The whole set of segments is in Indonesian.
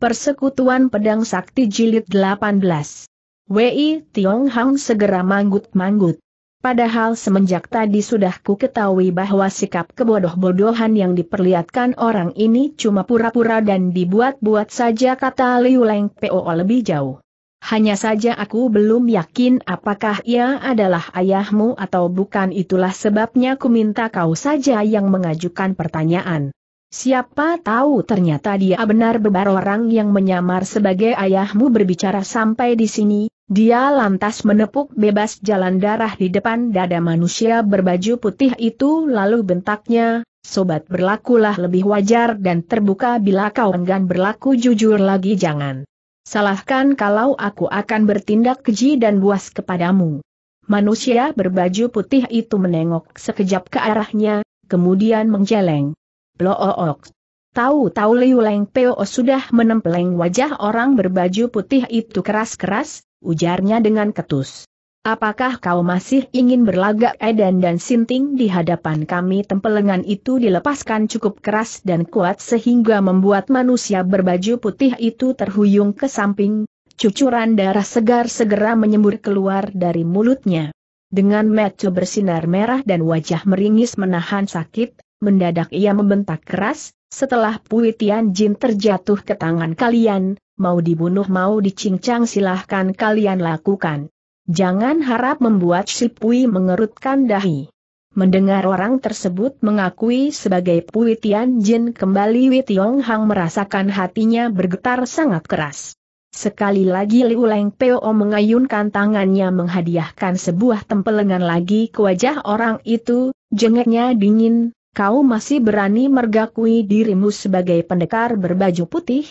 Persekutuan Pedang Sakti Jilid 18. Wei Tiong Hang segera manggut-manggut. Padahal semenjak tadi sudah ku ketahui bahwa sikap kebodoh-bodohan yang diperlihatkan orang ini cuma pura-pura dan dibuat-buat saja kata Liu Leng PO lebih jauh. Hanya saja aku belum yakin apakah ia adalah ayahmu atau bukan itulah sebabnya ku minta kau saja yang mengajukan pertanyaan. Siapa tahu ternyata dia benar bebar orang yang menyamar sebagai ayahmu berbicara sampai di sini, dia lantas menepuk bebas jalan darah di depan dada manusia berbaju putih itu lalu bentaknya, sobat berlakulah lebih wajar dan terbuka bila kau enggan berlaku jujur lagi jangan. Salahkan kalau aku akan bertindak keji dan buas kepadamu. Manusia berbaju putih itu menengok sekejap ke arahnya, kemudian menjeleng. Blook. Tahu-tahu Liu Leng Peo sudah menempeleng wajah orang berbaju putih itu keras-keras, ujarnya dengan ketus. Apakah kau masih ingin berlagak Edan dan Sinting di hadapan kami tempelengan itu dilepaskan cukup keras dan kuat sehingga membuat manusia berbaju putih itu terhuyung ke samping, cucuran darah segar segera menyembur keluar dari mulutnya. Dengan mata bersinar merah dan wajah meringis menahan sakit, mendadak ia membentak keras, setelah Pui Tian Jin terjatuh ke tangan kalian, mau dibunuh mau dicincang silahkan kalian lakukan. Jangan harap membuat si Pui mengerutkan dahi. Mendengar orang tersebut mengakui sebagai Pui Tian Jin kembali Wei Tiong Hang merasakan hatinya bergetar sangat keras. Sekali lagi Liu Leng Peo mengayunkan tangannya menghadiahkan sebuah tempelengan lagi ke wajah orang itu, jengeknya dingin, kau masih berani mergakui dirimu sebagai pendekar berbaju putih?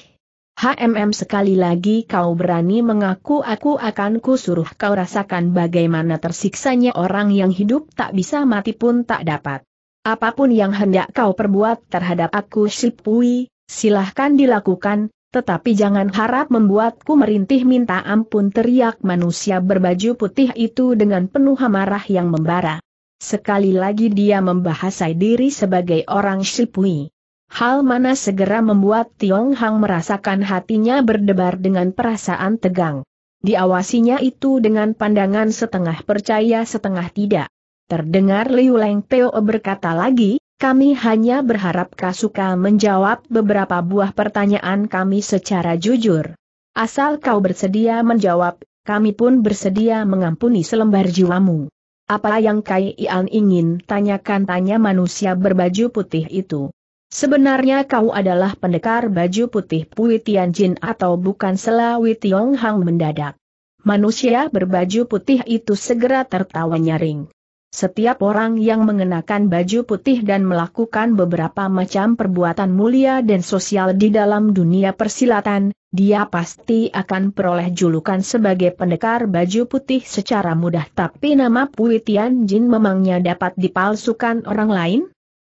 HMM sekali lagi kau berani mengaku aku akan kusuruh kau rasakan bagaimana tersiksanya orang yang hidup tak bisa mati pun tak dapat. Apapun yang hendak kau perbuat terhadap aku Sipui, silahkan dilakukan, tetapi jangan harap membuatku merintih minta ampun teriak manusia berbaju putih itu dengan penuh amarah yang membara. Sekali lagi dia membahasai diri sebagai orang Shipui. Hal mana segera membuat Tiong Hang merasakan hatinya berdebar dengan perasaan tegang. Diawasinya itu dengan pandangan setengah percaya setengah tidak. Terdengar Liu Leng Peo berkata lagi, kami hanya berharap Kasuka menjawab beberapa buah pertanyaan kami secara jujur. Asal kau bersedia menjawab, kami pun bersedia mengampuni selembar jiwamu. Apa yang Kai Ian ingin tanyakan tanya manusia berbaju putih itu? Sebenarnya kau adalah pendekar baju putih Pui Jin atau bukan Selawi Tiong Hang mendadak. Manusia berbaju putih itu segera tertawa nyaring. Setiap orang yang mengenakan baju putih dan melakukan beberapa macam perbuatan mulia dan sosial di dalam dunia persilatan, dia pasti akan peroleh julukan sebagai pendekar baju putih secara mudah tapi nama Pui Tian Jin memangnya dapat dipalsukan orang lain?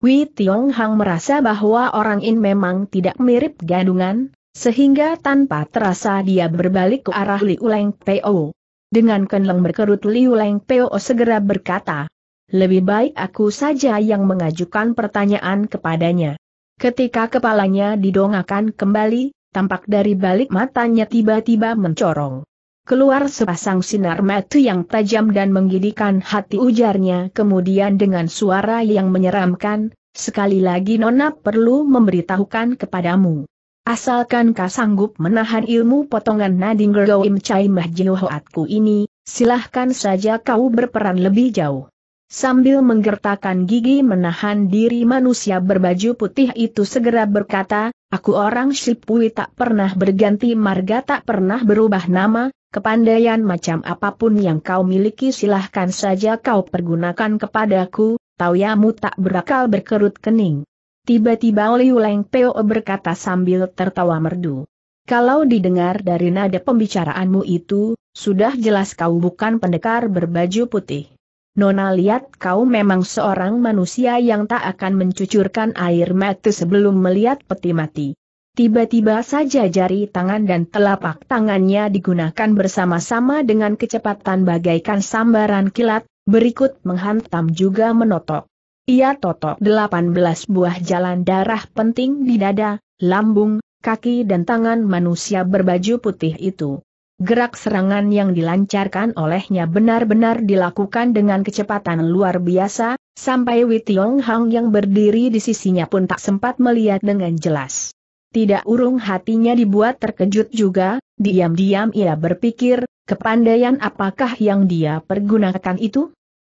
Wei Tiong Hang merasa bahwa orang ini memang tidak mirip gadungan, sehingga tanpa terasa dia berbalik ke arah Liu Leng Peo. Dengan kenleng berkerut Liu Leng Peo segera berkata, lebih baik aku saja yang mengajukan pertanyaan kepadanya. Ketika kepalanya didongakan kembali, tampak dari balik matanya tiba-tiba mencorong. Keluar sepasang sinar mata yang tajam dan menggidikan hati ujarnya kemudian dengan suara yang menyeramkan, sekali lagi Nona perlu memberitahukan kepadamu. Asalkan kau sanggup menahan ilmu potongan Nading Gerloim Chai Mahjiu ini, silahkan saja kau berperan lebih jauh. Sambil menggertakkan gigi menahan diri manusia berbaju putih itu segera berkata, Aku orang Shipui tak pernah berganti marga tak pernah berubah nama, kepandaian macam apapun yang kau miliki silahkan saja kau pergunakan kepadaku, mu tak berakal berkerut kening. Tiba-tiba Liu Leng Peo berkata sambil tertawa merdu. Kalau didengar dari nada pembicaraanmu itu, sudah jelas kau bukan pendekar berbaju putih. Nona lihat kau memang seorang manusia yang tak akan mencucurkan air mata sebelum melihat peti mati. Tiba-tiba saja jari tangan dan telapak tangannya digunakan bersama-sama dengan kecepatan bagaikan sambaran kilat, berikut menghantam juga menotok. Ia totok 18 buah jalan darah penting di dada, lambung, kaki dan tangan manusia berbaju putih itu. Gerak serangan yang dilancarkan olehnya benar-benar dilakukan dengan kecepatan luar biasa, sampai Witiong Hang yang berdiri di sisinya pun tak sempat melihat dengan jelas. Tidak urung hatinya dibuat terkejut juga, diam-diam ia berpikir, kepandaian apakah yang dia pergunakan itu?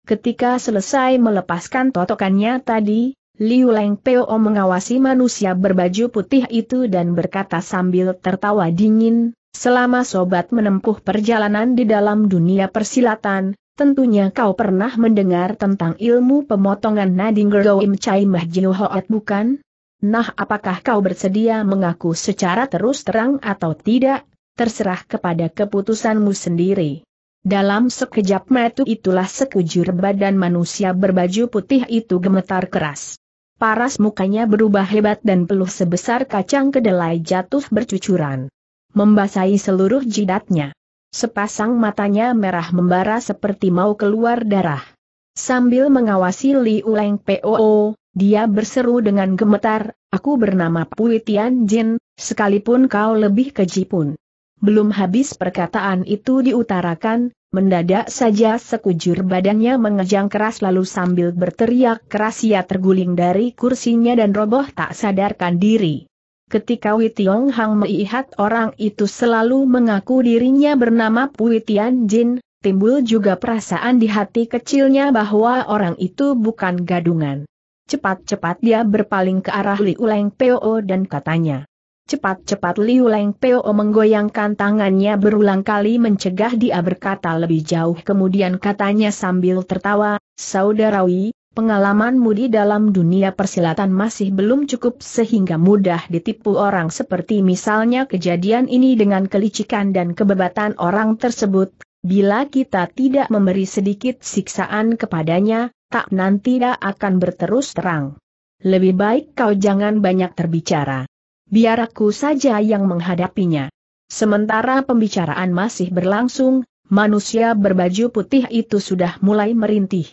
Ketika selesai melepaskan totokannya tadi, Liu Leng Peo mengawasi manusia berbaju putih itu dan berkata sambil tertawa dingin, selama sobat menempuh perjalanan di dalam dunia persilatan, tentunya kau pernah mendengar tentang ilmu pemotongan Nadinger Goim Chai Mah Hoat bukan? Nah apakah kau bersedia mengaku secara terus terang atau tidak, terserah kepada keputusanmu sendiri. Dalam sekejap metu itulah sekujur badan manusia berbaju putih itu gemetar keras. Paras mukanya berubah hebat dan peluh sebesar kacang kedelai jatuh bercucuran. Membasahi seluruh jidatnya. Sepasang matanya merah membara seperti mau keluar darah. Sambil mengawasi Liu Leng Poo, dia berseru dengan gemetar, aku bernama Pui Tian Jin, sekalipun kau lebih keji pun. Belum habis perkataan itu diutarakan, mendadak saja sekujur badannya mengejang keras lalu sambil berteriak keras ia terguling dari kursinya dan roboh tak sadarkan diri. Ketika Witiong Hang melihat orang itu selalu mengaku dirinya bernama Puitian Jin, timbul juga perasaan di hati kecilnya bahwa orang itu bukan gadungan. Cepat-cepat dia berpaling ke arah Li Uleng Peo dan katanya. Cepat-cepat Liu Leng Peo menggoyangkan tangannya berulang kali mencegah dia berkata lebih jauh kemudian katanya sambil tertawa, Saudarawi, pengalamanmu di dalam dunia persilatan masih belum cukup sehingga mudah ditipu orang seperti misalnya kejadian ini dengan kelicikan dan kebebatan orang tersebut. Bila kita tidak memberi sedikit siksaan kepadanya, tak nanti dia akan berterus terang. Lebih baik kau jangan banyak terbicara biar aku saja yang menghadapinya. Sementara pembicaraan masih berlangsung, manusia berbaju putih itu sudah mulai merintih.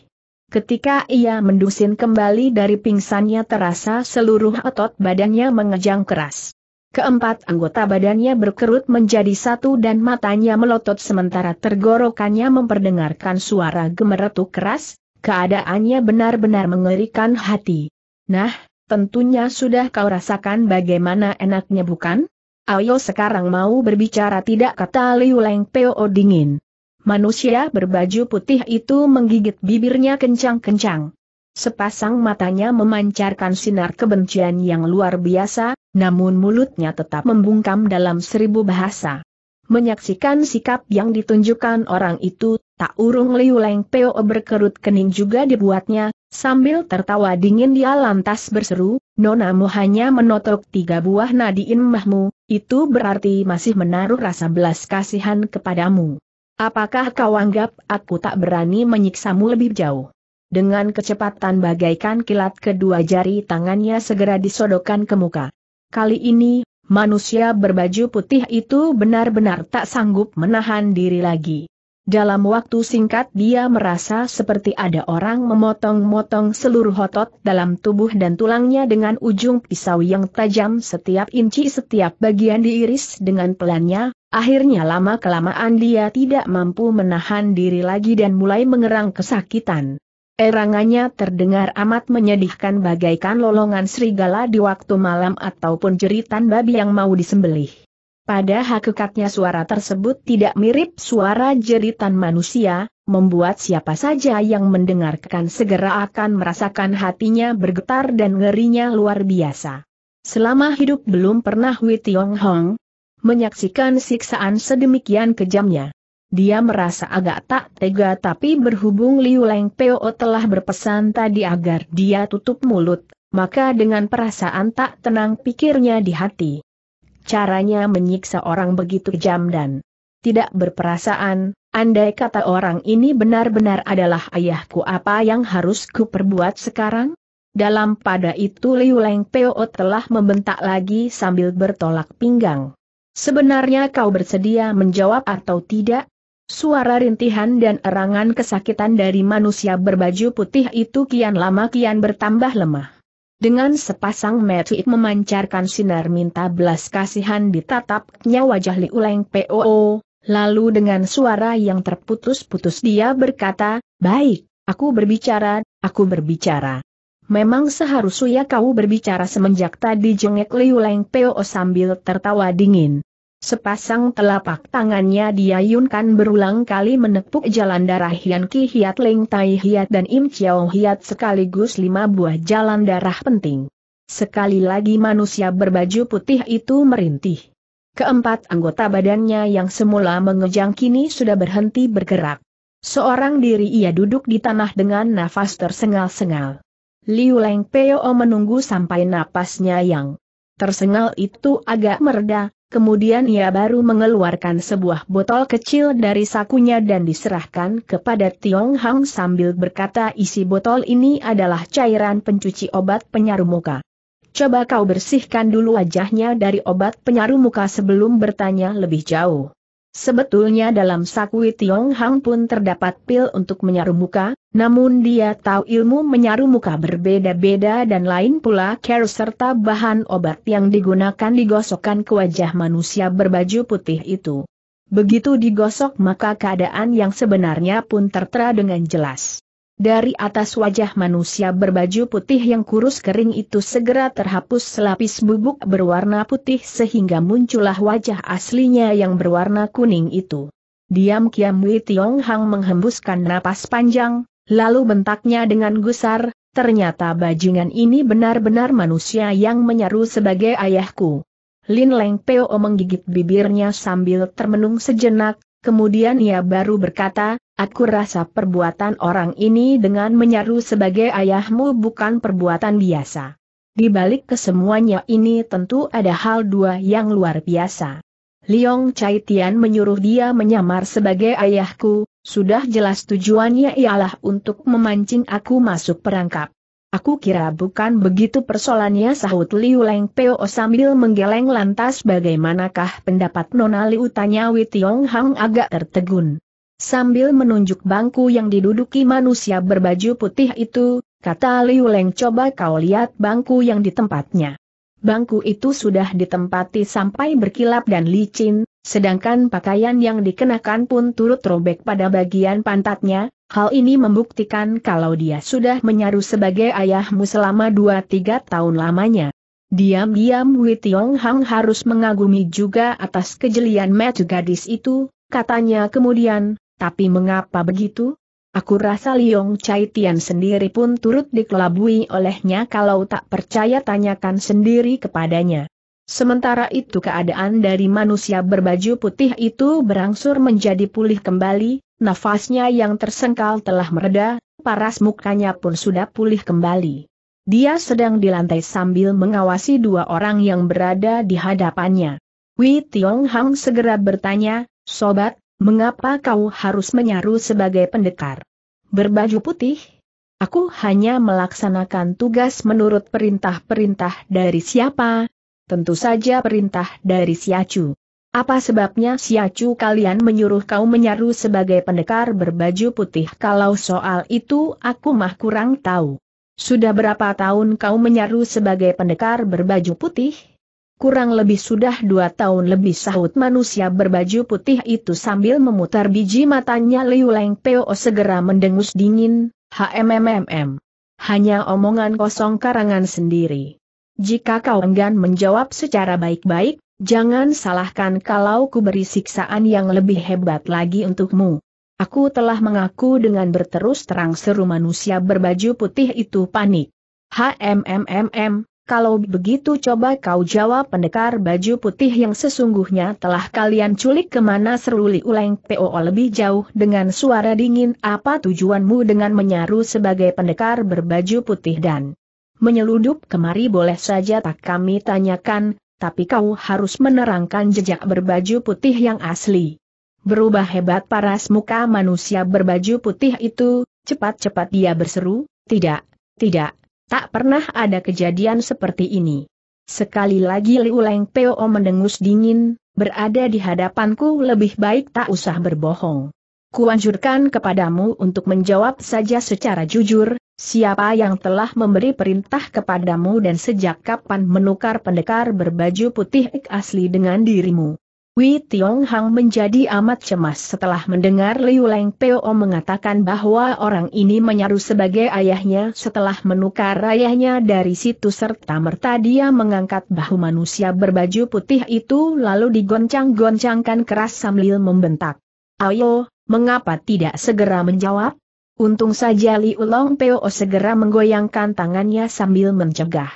Ketika ia mendusin kembali dari pingsannya terasa seluruh otot badannya mengejang keras. Keempat anggota badannya berkerut menjadi satu dan matanya melotot sementara tergorokannya memperdengarkan suara gemeretuk keras, keadaannya benar-benar mengerikan hati. Nah, Tentunya sudah kau rasakan bagaimana enaknya bukan? Ayo sekarang mau berbicara tidak kata Liu Leng Peo dingin. Manusia berbaju putih itu menggigit bibirnya kencang-kencang. Sepasang matanya memancarkan sinar kebencian yang luar biasa, namun mulutnya tetap membungkam dalam seribu bahasa. Menyaksikan sikap yang ditunjukkan orang itu, tak urung Liu Leng Peo berkerut kening juga dibuatnya, Sambil tertawa dingin dia lantas berseru, Nonamu hanya menotok tiga buah nadi imahmu, itu berarti masih menaruh rasa belas kasihan kepadamu. Apakah kau anggap aku tak berani menyiksamu lebih jauh? Dengan kecepatan bagaikan kilat kedua jari tangannya segera disodokkan ke muka. Kali ini, manusia berbaju putih itu benar-benar tak sanggup menahan diri lagi. Dalam waktu singkat dia merasa seperti ada orang memotong-motong seluruh otot dalam tubuh dan tulangnya dengan ujung pisau yang tajam setiap inci setiap bagian diiris dengan pelannya, akhirnya lama-kelamaan dia tidak mampu menahan diri lagi dan mulai mengerang kesakitan. Erangannya terdengar amat menyedihkan bagaikan lolongan serigala di waktu malam ataupun jeritan babi yang mau disembelih. Pada hakikatnya suara tersebut tidak mirip suara jeritan manusia, membuat siapa saja yang mendengarkan segera akan merasakan hatinya bergetar dan ngerinya luar biasa. Selama hidup belum pernah Wei Tiong Hong menyaksikan siksaan sedemikian kejamnya. Dia merasa agak tak tega tapi berhubung Liu Leng Peo telah berpesan tadi agar dia tutup mulut, maka dengan perasaan tak tenang pikirnya di hati. Caranya menyiksa orang begitu kejam dan tidak berperasaan, andai kata orang ini benar-benar adalah ayahku apa yang harus perbuat sekarang? Dalam pada itu Liu Leng Peo telah membentak lagi sambil bertolak pinggang. Sebenarnya kau bersedia menjawab atau tidak? Suara rintihan dan erangan kesakitan dari manusia berbaju putih itu kian lama kian bertambah lemah. Dengan sepasang mata memancarkan sinar minta belas kasihan ditatapnya wajah Liu Leng POO, lalu dengan suara yang terputus-putus dia berkata, Baik, aku berbicara, aku berbicara. Memang seharusnya kau berbicara semenjak tadi jengek Liu Leng POO sambil tertawa dingin. Sepasang telapak tangannya diayunkan berulang kali menepuk jalan darah Hian Ki Hiat Leng Tai Hiat dan Im Chiao Hiat sekaligus lima buah jalan darah penting. Sekali lagi manusia berbaju putih itu merintih. Keempat anggota badannya yang semula mengejang kini sudah berhenti bergerak. Seorang diri ia duduk di tanah dengan nafas tersengal-sengal. Liu Leng Peo menunggu sampai napasnya yang tersengal itu agak mereda, kemudian ia baru mengeluarkan sebuah botol kecil dari sakunya dan diserahkan kepada Tiong Hang sambil berkata isi botol ini adalah cairan pencuci obat penyaru muka. Coba kau bersihkan dulu wajahnya dari obat penyaru muka sebelum bertanya lebih jauh. Sebetulnya dalam sakui Tiong Hang pun terdapat pil untuk menyaru muka, namun dia tahu ilmu menyaru muka berbeda-beda dan lain pula care serta bahan obat yang digunakan digosokkan ke wajah manusia berbaju putih itu. Begitu digosok maka keadaan yang sebenarnya pun tertera dengan jelas. Dari atas wajah manusia berbaju putih yang kurus kering itu segera terhapus selapis bubuk berwarna putih sehingga muncullah wajah aslinya yang berwarna kuning itu. Diam Kiam Wei Tiong Hang menghembuskan napas panjang, lalu bentaknya dengan gusar, ternyata bajingan ini benar-benar manusia yang menyeru sebagai ayahku. Lin Leng Peo menggigit bibirnya sambil termenung sejenak, Kemudian ia baru berkata, aku rasa perbuatan orang ini dengan menyaru sebagai ayahmu bukan perbuatan biasa. Di balik kesemuanya ini tentu ada hal dua yang luar biasa. Liong Chai Tian menyuruh dia menyamar sebagai ayahku, sudah jelas tujuannya ialah untuk memancing aku masuk perangkap. Aku kira bukan begitu persoalannya sahut Liu Leng Peo sambil menggeleng lantas bagaimanakah pendapat Nona Liu tanya Witiong Hang agak tertegun. Sambil menunjuk bangku yang diduduki manusia berbaju putih itu, kata Liu Leng coba kau lihat bangku yang ditempatnya. Bangku itu sudah ditempati sampai berkilap dan licin, sedangkan pakaian yang dikenakan pun turut robek pada bagian pantatnya, hal ini membuktikan kalau dia sudah menyaru sebagai ayahmu selama 2-3 tahun lamanya. Diam-diam Wei Tiong Hang harus mengagumi juga atas kejelian metu gadis itu, katanya kemudian, tapi mengapa begitu? Aku rasa Liong Chai Tian sendiri pun turut dikelabui olehnya kalau tak percaya tanyakan sendiri kepadanya. Sementara itu keadaan dari manusia berbaju putih itu berangsur menjadi pulih kembali, nafasnya yang tersengkal telah mereda, paras mukanya pun sudah pulih kembali. Dia sedang di lantai sambil mengawasi dua orang yang berada di hadapannya. Wei Tiong Hang segera bertanya, Sobat, mengapa kau harus menyaru sebagai pendekar? Berbaju putih? Aku hanya melaksanakan tugas menurut perintah-perintah dari siapa, tentu saja perintah dari Siacu. Apa sebabnya Siacu kalian menyuruh kau menyaru sebagai pendekar berbaju putih kalau soal itu aku mah kurang tahu. Sudah berapa tahun kau menyaru sebagai pendekar berbaju putih? Kurang lebih sudah dua tahun lebih sahut manusia berbaju putih itu sambil memutar biji matanya Liu Leng Peo segera mendengus dingin, HMMMM. Hanya omongan kosong karangan sendiri. Jika kau enggan menjawab secara baik-baik, jangan salahkan kalau ku beri siksaan yang lebih hebat lagi untukmu. Aku telah mengaku dengan berterus terang seru manusia berbaju putih itu panik. HMMMM, kalau begitu coba kau jawab pendekar baju putih yang sesungguhnya telah kalian culik kemana seru Li Uleng PO lebih jauh dengan suara dingin apa tujuanmu dengan menyaru sebagai pendekar berbaju putih dan Menyeludup kemari boleh saja tak kami tanyakan, tapi kau harus menerangkan jejak berbaju putih yang asli. Berubah hebat paras muka manusia berbaju putih itu, cepat-cepat dia berseru, tidak, tidak, tak pernah ada kejadian seperti ini. Sekali lagi Liu Leng Peo mendengus dingin, berada di hadapanku lebih baik tak usah berbohong kuanjurkan kepadamu untuk menjawab saja secara jujur, siapa yang telah memberi perintah kepadamu dan sejak kapan menukar pendekar berbaju putih asli dengan dirimu. Wei Tiong Hang menjadi amat cemas setelah mendengar Liu Leng Peo mengatakan bahwa orang ini menyaru sebagai ayahnya setelah menukar ayahnya dari situ serta merta dia mengangkat bahu manusia berbaju putih itu lalu digoncang-goncangkan keras sambil membentak. Ayo, Mengapa tidak segera menjawab? Untung saja Li Ulong Peo segera menggoyangkan tangannya sambil mencegah.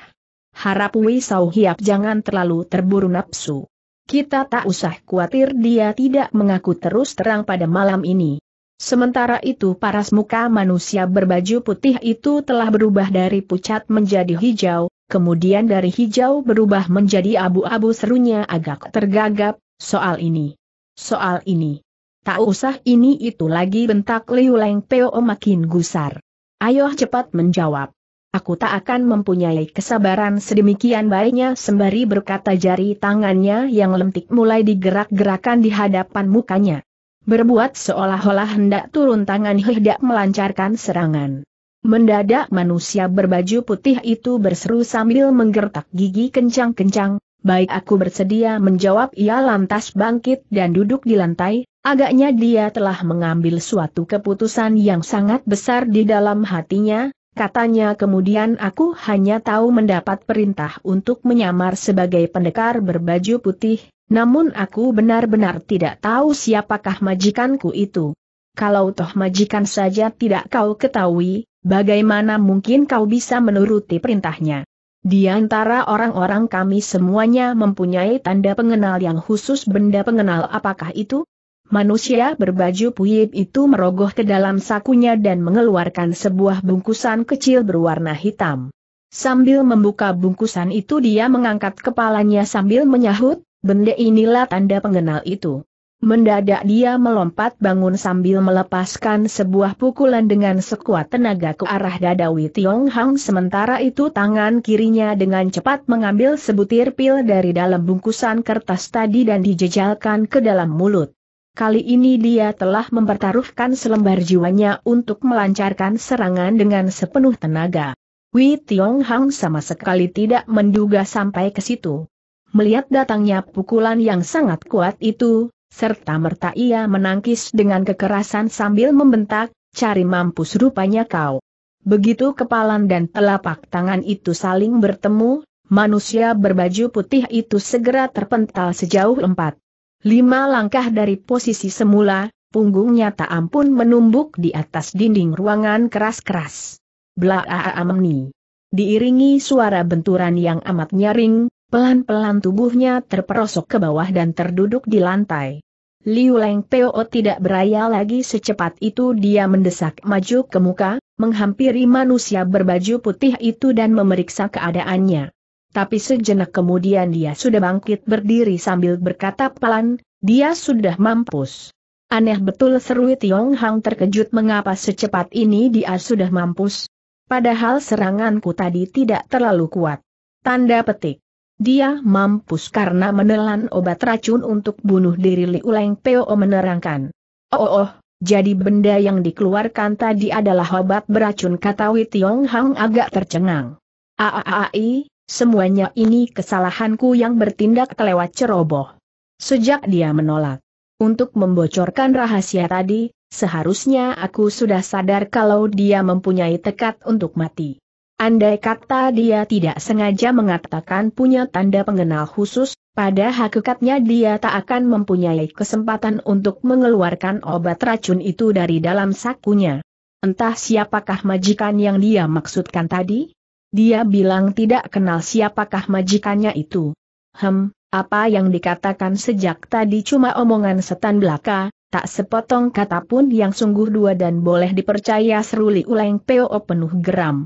Harap Wei Sau Hiap jangan terlalu terburu nafsu. Kita tak usah khawatir dia tidak mengaku terus terang pada malam ini. Sementara itu paras muka manusia berbaju putih itu telah berubah dari pucat menjadi hijau, kemudian dari hijau berubah menjadi abu-abu serunya agak tergagap, soal ini. Soal ini. Tak usah ini itu lagi bentak Liu Leng Peo makin gusar. Ayo cepat menjawab. Aku tak akan mempunyai kesabaran sedemikian baiknya sembari berkata jari tangannya yang lentik mulai digerak-gerakan di hadapan mukanya. Berbuat seolah-olah hendak turun tangan hendak melancarkan serangan. Mendadak manusia berbaju putih itu berseru sambil menggertak gigi kencang-kencang, Baik aku bersedia menjawab ia lantas bangkit dan duduk di lantai, Agaknya dia telah mengambil suatu keputusan yang sangat besar di dalam hatinya, katanya kemudian aku hanya tahu mendapat perintah untuk menyamar sebagai pendekar berbaju putih, namun aku benar-benar tidak tahu siapakah majikanku itu. Kalau toh majikan saja tidak kau ketahui, bagaimana mungkin kau bisa menuruti perintahnya? Di antara orang-orang kami semuanya mempunyai tanda pengenal yang khusus benda pengenal apakah itu? Manusia berbaju puyit itu merogoh ke dalam sakunya dan mengeluarkan sebuah bungkusan kecil berwarna hitam. Sambil membuka bungkusan itu dia mengangkat kepalanya sambil menyahut, benda inilah tanda pengenal itu. Mendadak dia melompat bangun sambil melepaskan sebuah pukulan dengan sekuat tenaga ke arah dada Tiong Hang sementara itu tangan kirinya dengan cepat mengambil sebutir pil dari dalam bungkusan kertas tadi dan dijejalkan ke dalam mulut. Kali ini dia telah mempertaruhkan selembar jiwanya untuk melancarkan serangan dengan sepenuh tenaga. Wei Tiong Hang sama sekali tidak menduga sampai ke situ. Melihat datangnya pukulan yang sangat kuat itu, serta merta ia menangkis dengan kekerasan sambil membentak, cari mampus rupanya kau. Begitu kepalan dan telapak tangan itu saling bertemu, manusia berbaju putih itu segera terpental sejauh empat Lima langkah dari posisi semula, punggungnya tak ampun menumbuk di atas dinding ruangan keras-keras. Blaaamni. Diiringi suara benturan yang amat nyaring, pelan-pelan tubuhnya terperosok ke bawah dan terduduk di lantai. Liu Leng Peo tidak beraya lagi secepat itu dia mendesak maju ke muka, menghampiri manusia berbaju putih itu dan memeriksa keadaannya tapi sejenak kemudian dia sudah bangkit berdiri sambil berkata pelan, dia sudah mampus. Aneh betul seru Tiong Hang terkejut mengapa secepat ini dia sudah mampus. Padahal seranganku tadi tidak terlalu kuat. Tanda petik. Dia mampus karena menelan obat racun untuk bunuh diri Li Uleng Peo menerangkan. Oh, oh, oh, jadi benda yang dikeluarkan tadi adalah obat beracun kata Wei Tiong Hang agak tercengang. Aaai, Semuanya ini kesalahanku yang bertindak kelewat ceroboh. Sejak dia menolak. Untuk membocorkan rahasia tadi, seharusnya aku sudah sadar kalau dia mempunyai tekad untuk mati. Andai kata dia tidak sengaja mengatakan punya tanda pengenal khusus, pada hakikatnya dia tak akan mempunyai kesempatan untuk mengeluarkan obat racun itu dari dalam sakunya. Entah siapakah majikan yang dia maksudkan tadi? Dia bilang tidak kenal siapakah majikannya itu. Hem, apa yang dikatakan sejak tadi cuma omongan setan belaka, tak sepotong kata pun yang sungguh dua dan boleh dipercaya seruli uleng PO penuh geram.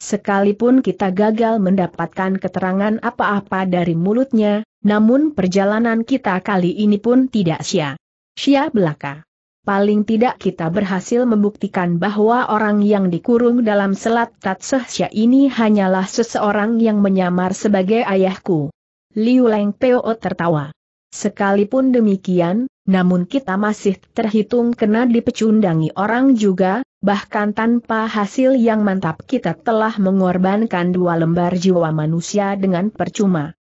Sekalipun kita gagal mendapatkan keterangan apa-apa dari mulutnya, namun perjalanan kita kali ini pun tidak sia. Sia belaka paling tidak kita berhasil membuktikan bahwa orang yang dikurung dalam selat Tatsehsya ini hanyalah seseorang yang menyamar sebagai ayahku. Liu Leng Peo tertawa. Sekalipun demikian, namun kita masih terhitung kena dipecundangi orang juga, bahkan tanpa hasil yang mantap kita telah mengorbankan dua lembar jiwa manusia dengan percuma.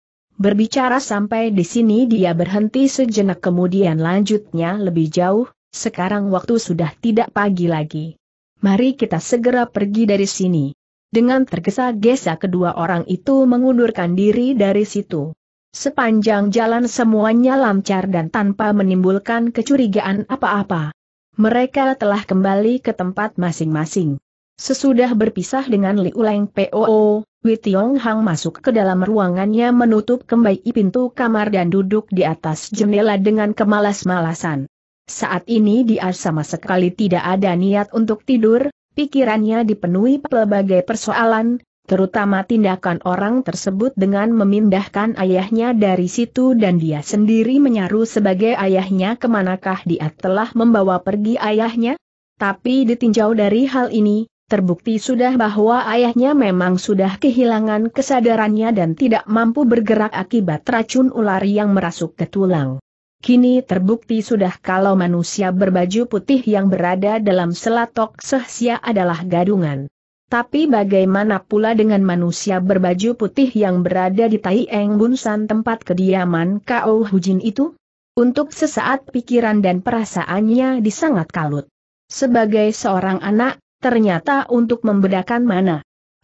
Berbicara sampai di sini dia berhenti sejenak kemudian lanjutnya lebih jauh, sekarang waktu sudah tidak pagi lagi. Mari kita segera pergi dari sini. Dengan tergesa-gesa kedua orang itu mengundurkan diri dari situ. Sepanjang jalan semuanya lancar dan tanpa menimbulkan kecurigaan apa-apa. Mereka telah kembali ke tempat masing-masing. Sesudah berpisah dengan Liu Leng Poo, Wei Tiong Hang masuk ke dalam ruangannya menutup kembali pintu kamar dan duduk di atas jendela dengan kemalas-malasan. Saat ini dia sama sekali tidak ada niat untuk tidur, pikirannya dipenuhi pelbagai persoalan, terutama tindakan orang tersebut dengan memindahkan ayahnya dari situ dan dia sendiri menyaru sebagai ayahnya kemanakah dia telah membawa pergi ayahnya. Tapi ditinjau dari hal ini, terbukti sudah bahwa ayahnya memang sudah kehilangan kesadarannya dan tidak mampu bergerak akibat racun ular yang merasuk ke tulang. Kini terbukti sudah kalau manusia berbaju putih yang berada dalam selatok sehsia adalah gadungan. Tapi bagaimana pula dengan manusia berbaju putih yang berada di Tai Eng Bunsan tempat kediaman Kao oh Hujin itu? Untuk sesaat pikiran dan perasaannya disangat kalut. Sebagai seorang anak, ternyata untuk membedakan mana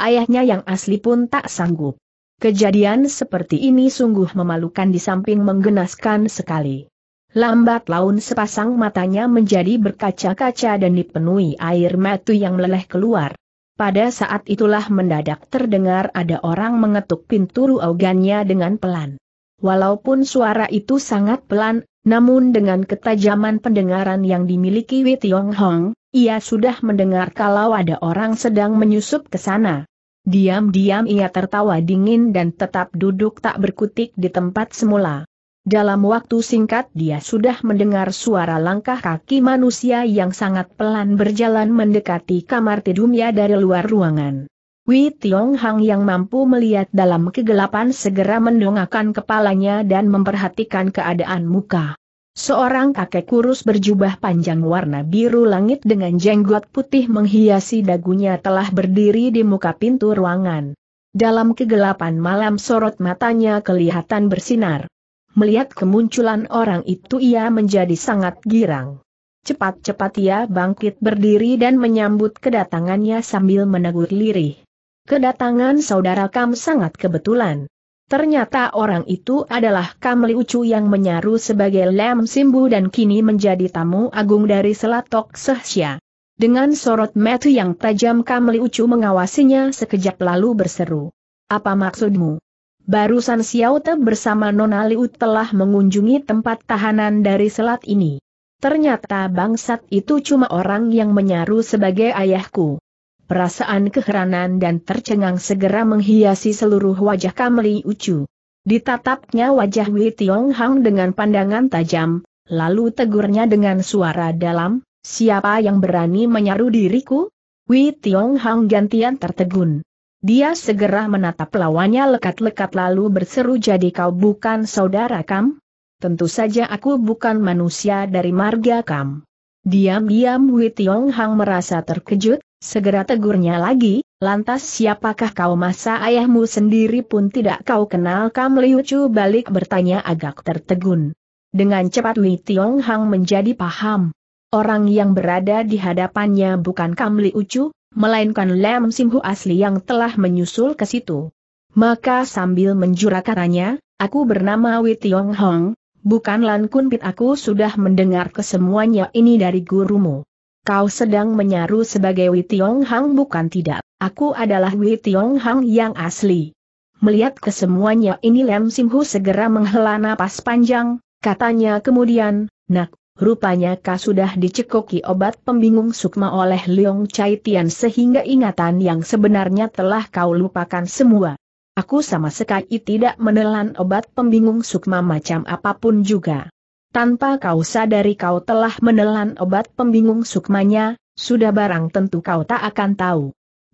ayahnya yang asli pun tak sanggup. Kejadian seperti ini sungguh memalukan di samping menggenaskan sekali. Lambat laun sepasang matanya menjadi berkaca-kaca dan dipenuhi air mata yang meleleh keluar. Pada saat itulah mendadak terdengar ada orang mengetuk pintu ruogannya dengan pelan. Walaupun suara itu sangat pelan, namun dengan ketajaman pendengaran yang dimiliki Wei Tiong Hong, ia sudah mendengar kalau ada orang sedang menyusup ke sana. Diam-diam ia tertawa dingin dan tetap duduk tak berkutik di tempat semula. Dalam waktu singkat dia sudah mendengar suara langkah kaki manusia yang sangat pelan berjalan mendekati kamar tidumnya dari luar ruangan. Wei Tiong Hang yang mampu melihat dalam kegelapan segera mendongakkan kepalanya dan memperhatikan keadaan muka. Seorang kakek kurus berjubah panjang warna biru langit dengan jenggot putih menghiasi dagunya telah berdiri di muka pintu ruangan. Dalam kegelapan malam sorot matanya kelihatan bersinar. Melihat kemunculan orang itu ia menjadi sangat girang. Cepat-cepat ia bangkit berdiri dan menyambut kedatangannya sambil menegur lirih. Kedatangan saudara Kam sangat kebetulan. Ternyata orang itu adalah Kamli Ucu yang menyaru sebagai Lam Simbu dan kini menjadi tamu agung dari Selatok Sehsia. Dengan sorot mata yang tajam Kamli Ucu mengawasinya sekejap lalu berseru. Apa maksudmu? Barusan Xiao Te bersama Nona Liu telah mengunjungi tempat tahanan dari selat ini. Ternyata bangsat itu cuma orang yang menyaru sebagai ayahku. Perasaan keheranan dan tercengang segera menghiasi seluruh wajah Kamli Ucu. Ditatapnya wajah Wei Tiong Hang dengan pandangan tajam, lalu tegurnya dengan suara dalam, siapa yang berani menyaru diriku? Wei Tiong Hang gantian tertegun. Dia segera menatap lawannya lekat-lekat lalu berseru jadi kau bukan saudara Kam? Tentu saja aku bukan manusia dari marga Kam. Diam-diam Wei Tiong Hang merasa terkejut, Segera tegurnya lagi, lantas siapakah kau masa ayahmu sendiri pun tidak kau kenal Kam Liu Chu balik bertanya agak tertegun. Dengan cepat Wei Tiong Hang menjadi paham. Orang yang berada di hadapannya bukan Kam Liu Chu, melainkan Lam Simhu asli yang telah menyusul ke situ. Maka sambil menjura karanya, aku bernama Wei Tiong Hang, bukan Lan Kun Pit aku sudah mendengar kesemuanya ini dari gurumu. Kau sedang menyaru sebagai Wei Tiong Hang bukan tidak, aku adalah Wei Tiong Hang yang asli. Melihat kesemuanya ini Lem Simhu segera menghela napas panjang, katanya kemudian, nak, rupanya kau sudah dicekoki obat pembingung sukma oleh Leong Chai Tian sehingga ingatan yang sebenarnya telah kau lupakan semua. Aku sama sekali tidak menelan obat pembingung sukma macam apapun juga. Tanpa kau sadari kau telah menelan obat pembingung sukmanya, sudah barang tentu kau tak akan tahu.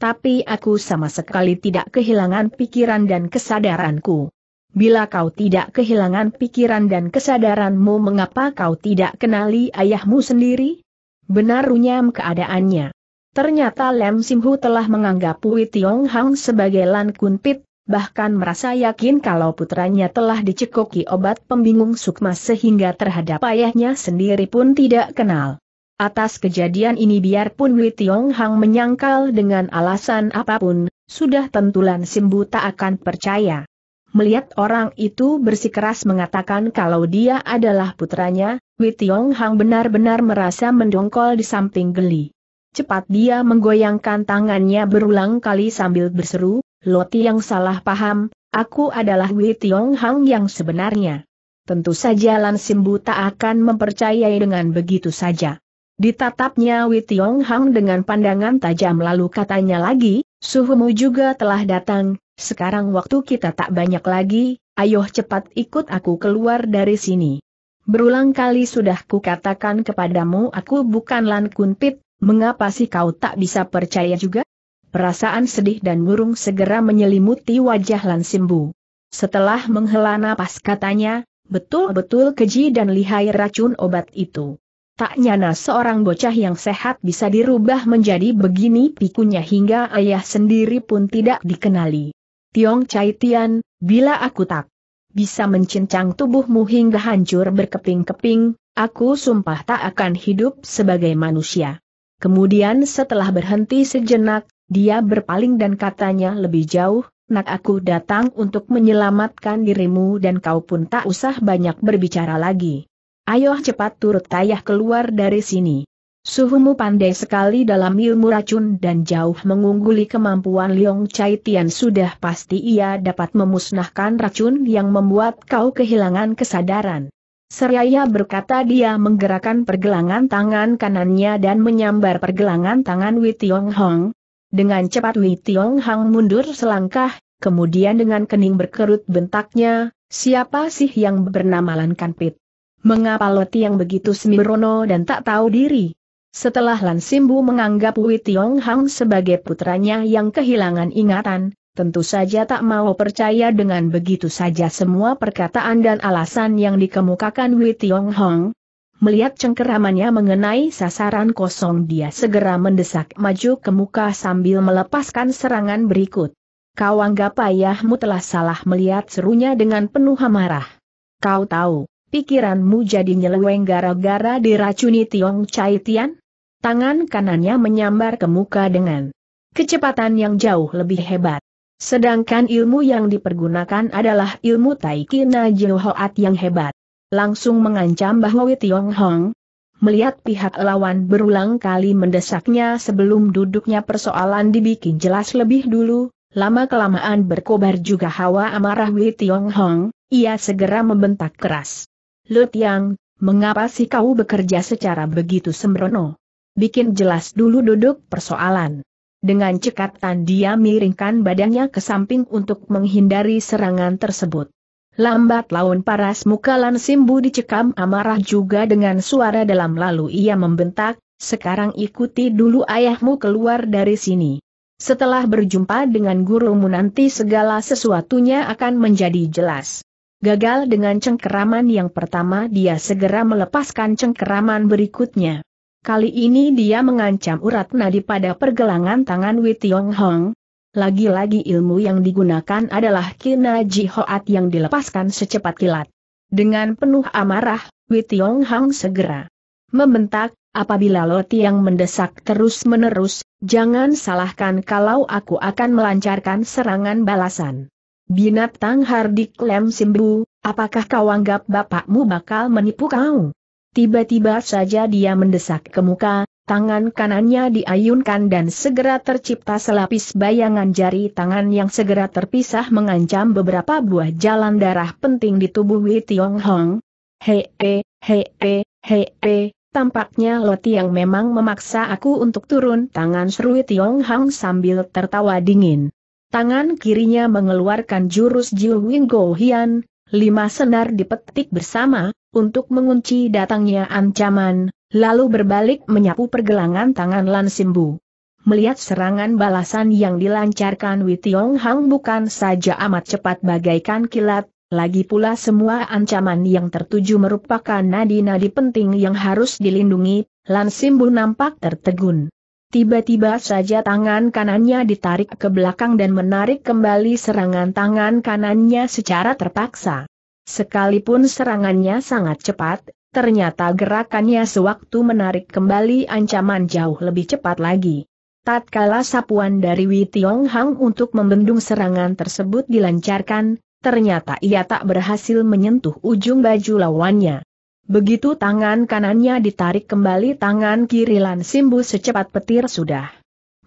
Tapi aku sama sekali tidak kehilangan pikiran dan kesadaranku. Bila kau tidak kehilangan pikiran dan kesadaranmu mengapa kau tidak kenali ayahmu sendiri? Benar runyam keadaannya. Ternyata Lem Simhu telah menganggap Wei Tiong Hang sebagai Lan Kun Pit, bahkan merasa yakin kalau putranya telah dicekoki obat pembingung sukma sehingga terhadap ayahnya sendiri pun tidak kenal. Atas kejadian ini biarpun Wei Tiong Hang menyangkal dengan alasan apapun, sudah tentulan Simbu tak akan percaya. Melihat orang itu bersikeras mengatakan kalau dia adalah putranya, Wei Tiong Hang benar-benar merasa mendongkol di samping geli. Cepat dia menggoyangkan tangannya berulang kali sambil berseru, Loti yang salah paham, aku adalah Wei Tiong Hang yang sebenarnya. Tentu saja Lan Simbu tak akan mempercayai dengan begitu saja. Ditatapnya Wei Tiong Hang dengan pandangan tajam lalu katanya lagi, suhumu juga telah datang, sekarang waktu kita tak banyak lagi, ayo cepat ikut aku keluar dari sini. Berulang kali sudah kukatakan kepadamu aku bukan Lan Kunpit, mengapa sih kau tak bisa percaya juga? perasaan sedih dan murung segera menyelimuti wajah Lan Simbu. Setelah menghela napas katanya, betul-betul keji dan lihai racun obat itu. Tak nyana seorang bocah yang sehat bisa dirubah menjadi begini pikunya hingga ayah sendiri pun tidak dikenali. Tiong Chai Tian, bila aku tak bisa mencincang tubuhmu hingga hancur berkeping-keping, aku sumpah tak akan hidup sebagai manusia. Kemudian setelah berhenti sejenak, dia berpaling dan katanya lebih jauh, nak aku datang untuk menyelamatkan dirimu dan kau pun tak usah banyak berbicara lagi. Ayo cepat turut tayah keluar dari sini. Suhumu pandai sekali dalam ilmu racun dan jauh mengungguli kemampuan Liong Chai Tian sudah pasti ia dapat memusnahkan racun yang membuat kau kehilangan kesadaran. Seraya berkata dia menggerakkan pergelangan tangan kanannya dan menyambar pergelangan tangan Wei Tiong Hong, dengan cepat Li Tiong Hang mundur selangkah, kemudian dengan kening berkerut bentaknya, siapa sih yang bernama Lan Kanpit? Mengapa Loti yang begitu sembrono dan tak tahu diri? Setelah Lan Simbu menganggap Wei Tiong Hang sebagai putranya yang kehilangan ingatan, tentu saja tak mau percaya dengan begitu saja semua perkataan dan alasan yang dikemukakan Wei Tiong Hang, Melihat cengkeramannya mengenai sasaran kosong dia segera mendesak maju ke muka sambil melepaskan serangan berikut. Kau anggap ayahmu telah salah melihat serunya dengan penuh amarah. Kau tahu, pikiranmu jadi nyeleweng gara-gara diracuni Tiong Chai Tian? Tangan kanannya menyambar ke muka dengan kecepatan yang jauh lebih hebat. Sedangkan ilmu yang dipergunakan adalah ilmu Taikina Jihoat yang hebat langsung mengancam Bahwa Wei Tiong Hong. Melihat pihak lawan berulang kali mendesaknya sebelum duduknya persoalan dibikin jelas lebih dulu, lama-kelamaan berkobar juga hawa amarah Wei Tiong Hong, ia segera membentak keras. Lu Tiang, mengapa sih kau bekerja secara begitu sembrono? Bikin jelas dulu duduk persoalan. Dengan cekatan dia miringkan badannya ke samping untuk menghindari serangan tersebut. Lambat laun paras muka Lan Simbu dicekam amarah juga dengan suara dalam lalu ia membentak, sekarang ikuti dulu ayahmu keluar dari sini. Setelah berjumpa dengan gurumu nanti segala sesuatunya akan menjadi jelas. Gagal dengan cengkeraman yang pertama dia segera melepaskan cengkeraman berikutnya. Kali ini dia mengancam urat nadi pada pergelangan tangan Wei Tiong Hong, lagi-lagi ilmu yang digunakan adalah kina jihoat yang dilepaskan secepat kilat. Dengan penuh amarah, Witiong Hang segera membentak, apabila Loti yang mendesak terus-menerus, jangan salahkan kalau aku akan melancarkan serangan balasan. Binatang hardik lem simbu, apakah kau anggap bapakmu bakal menipu kau? Tiba-tiba saja dia mendesak ke muka, tangan kanannya diayunkan dan segera tercipta selapis bayangan jari tangan yang segera terpisah mengancam beberapa buah jalan darah penting di tubuh Wei Tiong Hong. Hei, hei, hei, hei, Tampaknya Loti yang memang memaksa aku untuk turun tangan seru Wei Tiong Hong sambil tertawa dingin. Tangan kirinya mengeluarkan jurus Jiu Wing Go Hian, lima senar dipetik bersama, untuk mengunci datangnya ancaman, lalu berbalik menyapu pergelangan tangan Lan Simbu. Melihat serangan balasan yang dilancarkan Witiong Hang bukan saja amat cepat bagaikan kilat, lagi pula semua ancaman yang tertuju merupakan nadi-nadi penting yang harus dilindungi, Lan Simbu nampak tertegun. Tiba-tiba saja tangan kanannya ditarik ke belakang dan menarik kembali serangan tangan kanannya secara terpaksa. Sekalipun serangannya sangat cepat, ternyata gerakannya sewaktu menarik kembali ancaman jauh lebih cepat lagi. Tatkala sapuan dari Wei Tiong Hang untuk membendung serangan tersebut dilancarkan, ternyata ia tak berhasil menyentuh ujung baju lawannya. Begitu tangan kanannya ditarik kembali tangan kiri Lan Simbu secepat petir sudah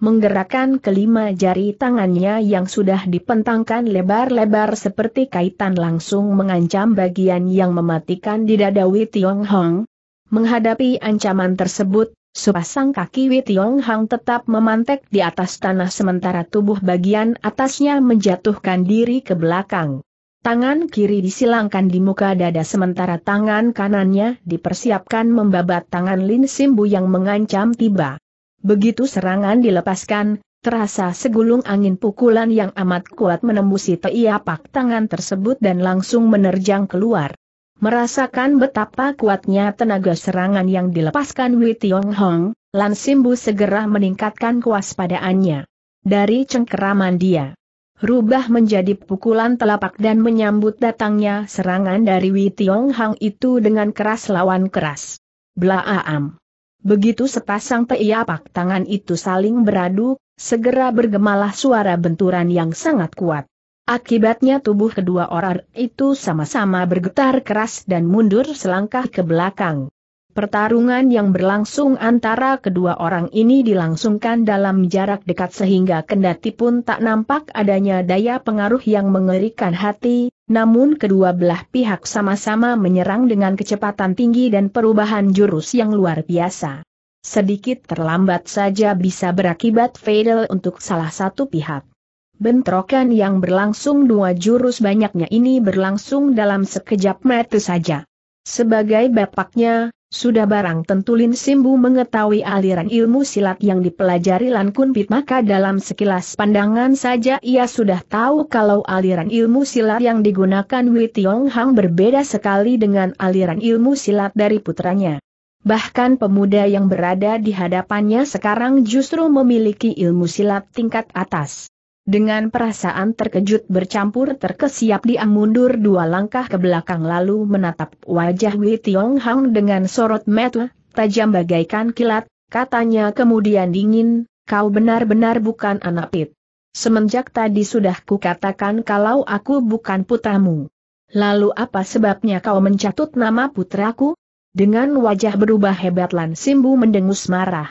menggerakkan kelima jari tangannya yang sudah dipentangkan lebar-lebar seperti kaitan langsung mengancam bagian yang mematikan di dada Wei Tiong Hong. Menghadapi ancaman tersebut, sepasang kaki Wei Tiong Hong tetap memantek di atas tanah sementara tubuh bagian atasnya menjatuhkan diri ke belakang. Tangan kiri disilangkan di muka dada sementara tangan kanannya dipersiapkan membabat tangan Lin Simbu yang mengancam tiba. Begitu serangan dilepaskan, terasa segulung angin pukulan yang amat kuat menembusi teiapak tangan tersebut dan langsung menerjang keluar. Merasakan betapa kuatnya tenaga serangan yang dilepaskan Wei Tiong Hong, Lan Simbu segera meningkatkan kewaspadaannya. Dari cengkeraman dia rubah menjadi pukulan telapak dan menyambut datangnya serangan dari Wei Tiong Hang itu dengan keras lawan keras. Blaam. Begitu sepasang peiapak tangan itu saling beradu, segera bergemalah suara benturan yang sangat kuat. Akibatnya tubuh kedua orang itu sama-sama bergetar keras dan mundur selangkah ke belakang. Pertarungan yang berlangsung antara kedua orang ini dilangsungkan dalam jarak dekat sehingga kendati pun tak nampak adanya daya pengaruh yang mengerikan hati, namun kedua belah pihak sama-sama menyerang dengan kecepatan tinggi dan perubahan jurus yang luar biasa. Sedikit terlambat saja bisa berakibat fatal untuk salah satu pihak. Bentrokan yang berlangsung dua jurus banyaknya ini berlangsung dalam sekejap mata saja. Sebagai bapaknya, sudah barang tentu Lin Simbu mengetahui aliran ilmu silat yang dipelajari Lan Kunpit maka dalam sekilas pandangan saja ia sudah tahu kalau aliran ilmu silat yang digunakan Wei Tiong Hang berbeda sekali dengan aliran ilmu silat dari putranya. Bahkan pemuda yang berada di hadapannya sekarang justru memiliki ilmu silat tingkat atas. Dengan perasaan terkejut bercampur terkesiap dia mundur dua langkah ke belakang lalu menatap wajah Wei Tiong Hang dengan sorot mata, tajam bagaikan kilat, katanya kemudian dingin, kau benar-benar bukan anak pit. Semenjak tadi sudah kukatakan kalau aku bukan putramu. Lalu apa sebabnya kau mencatut nama putraku? Dengan wajah berubah hebat Lan Simbu mendengus marah.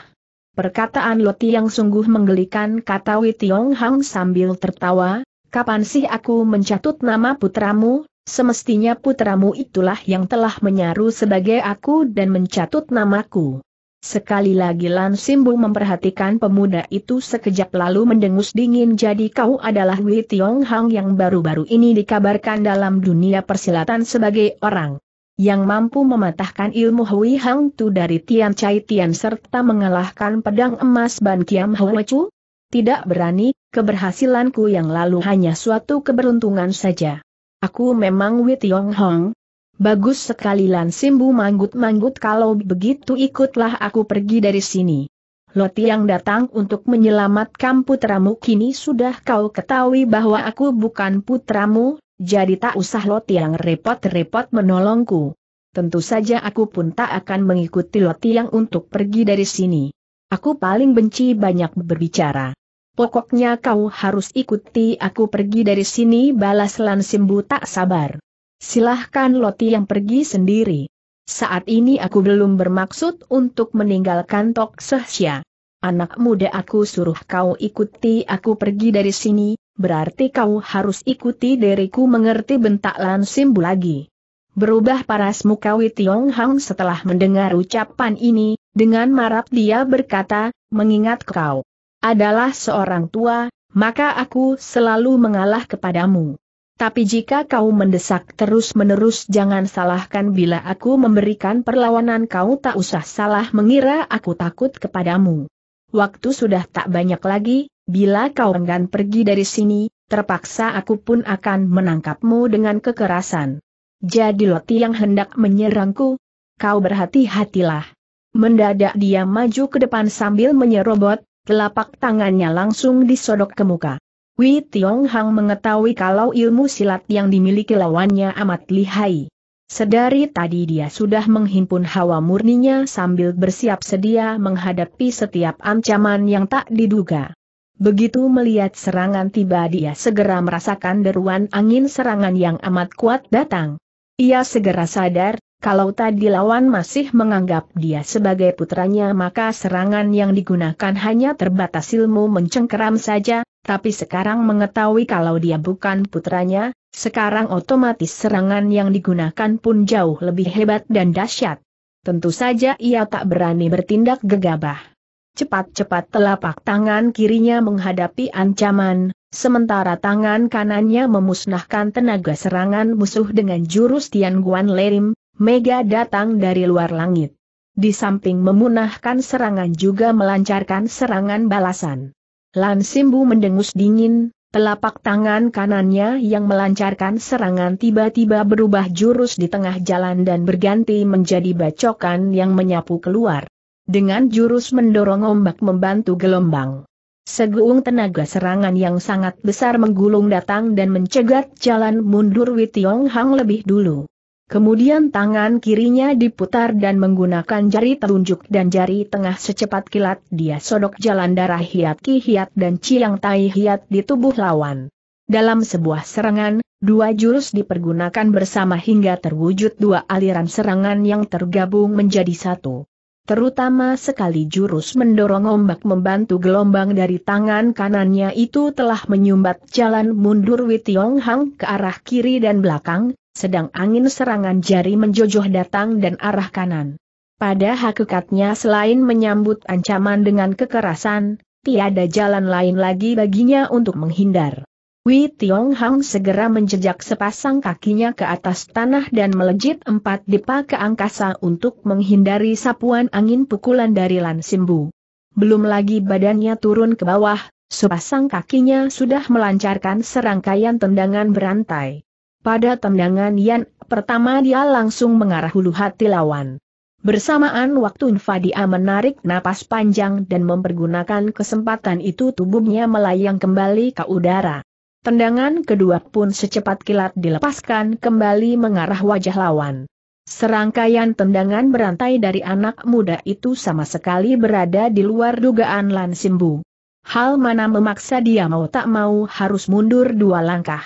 Perkataan Loti yang sungguh menggelikan kata Wei Tiong Hang sambil tertawa, kapan sih aku mencatut nama putramu, semestinya putramu itulah yang telah menyaru sebagai aku dan mencatut namaku. Sekali lagi Lan Simbu memperhatikan pemuda itu sekejap lalu mendengus dingin jadi kau adalah Wei Tiong Hang yang baru-baru ini dikabarkan dalam dunia persilatan sebagai orang yang mampu mematahkan ilmu Hui Hang Tu dari Tian Chai Tian serta mengalahkan pedang emas Ban Kiam Hwe Chu? Tidak berani, keberhasilanku yang lalu hanya suatu keberuntungan saja. Aku memang Wei Tiong Hong. Bagus sekali Lan Simbu manggut-manggut kalau begitu ikutlah aku pergi dari sini. Loti yang datang untuk menyelamatkan putramu kini sudah kau ketahui bahwa aku bukan putramu, jadi tak usah Loti yang repot-repot menolongku. Tentu saja aku pun tak akan mengikuti Loti yang untuk pergi dari sini. Aku paling benci banyak berbicara. Pokoknya kau harus ikuti aku pergi dari sini balas Lansimbu tak sabar. Silahkan Loti yang pergi sendiri. Saat ini aku belum bermaksud untuk meninggalkan Tok Sehsia. Anak muda aku suruh kau ikuti aku pergi dari sini, berarti kau harus ikuti deriku, mengerti bentak Lan Simbu lagi. Berubah paras muka Witiong Hang setelah mendengar ucapan ini, dengan marah dia berkata, mengingat kau adalah seorang tua, maka aku selalu mengalah kepadamu. Tapi jika kau mendesak terus-menerus jangan salahkan bila aku memberikan perlawanan kau tak usah salah mengira aku takut kepadamu. Waktu sudah tak banyak lagi, Bila kau enggan pergi dari sini, terpaksa aku pun akan menangkapmu dengan kekerasan. Jadi Loti yang hendak menyerangku, kau berhati-hatilah. Mendadak dia maju ke depan sambil menyerobot, telapak tangannya langsung disodok ke muka. Wei Tiong Hang mengetahui kalau ilmu silat yang dimiliki lawannya amat lihai. Sedari tadi dia sudah menghimpun hawa murninya sambil bersiap sedia menghadapi setiap ancaman yang tak diduga. Begitu melihat serangan tiba dia segera merasakan deruan angin serangan yang amat kuat datang. Ia segera sadar, kalau tadi lawan masih menganggap dia sebagai putranya maka serangan yang digunakan hanya terbatas ilmu mencengkeram saja, tapi sekarang mengetahui kalau dia bukan putranya, sekarang otomatis serangan yang digunakan pun jauh lebih hebat dan dahsyat. Tentu saja ia tak berani bertindak gegabah. Cepat-cepat telapak tangan kirinya menghadapi ancaman, sementara tangan kanannya memusnahkan tenaga serangan musuh dengan jurus Tian Guan Lerim, Mega datang dari luar langit. Di samping memunahkan serangan juga melancarkan serangan balasan. Lan Simbu mendengus dingin, telapak tangan kanannya yang melancarkan serangan tiba-tiba berubah jurus di tengah jalan dan berganti menjadi bacokan yang menyapu keluar dengan jurus mendorong ombak membantu gelombang. Seguung tenaga serangan yang sangat besar menggulung datang dan mencegat jalan mundur Witiong Hang lebih dulu. Kemudian tangan kirinya diputar dan menggunakan jari telunjuk dan jari tengah secepat kilat dia sodok jalan darah hiat ki hiat dan ciang tai hiat di tubuh lawan. Dalam sebuah serangan, dua jurus dipergunakan bersama hingga terwujud dua aliran serangan yang tergabung menjadi satu. Terutama sekali jurus mendorong ombak membantu gelombang dari tangan kanannya itu telah menyumbat jalan mundur Witiong Hang ke arah kiri dan belakang, sedang angin serangan jari menjojoh datang dan arah kanan. Pada hakikatnya selain menyambut ancaman dengan kekerasan, tiada jalan lain lagi baginya untuk menghindar. Wei Tiong Hang segera menjejak sepasang kakinya ke atas tanah dan melejit empat depa ke angkasa untuk menghindari sapuan angin pukulan dari Lan Simbu. Belum lagi badannya turun ke bawah, sepasang kakinya sudah melancarkan serangkaian tendangan berantai. Pada tendangan yang pertama dia langsung mengarah hulu hati lawan. Bersamaan waktu Nfadia menarik napas panjang dan mempergunakan kesempatan itu tubuhnya melayang kembali ke udara. Tendangan kedua pun secepat kilat dilepaskan kembali mengarah wajah lawan. Serangkaian tendangan berantai dari anak muda itu sama sekali berada di luar dugaan Lan Simbu. Hal mana memaksa dia mau tak mau harus mundur dua langkah.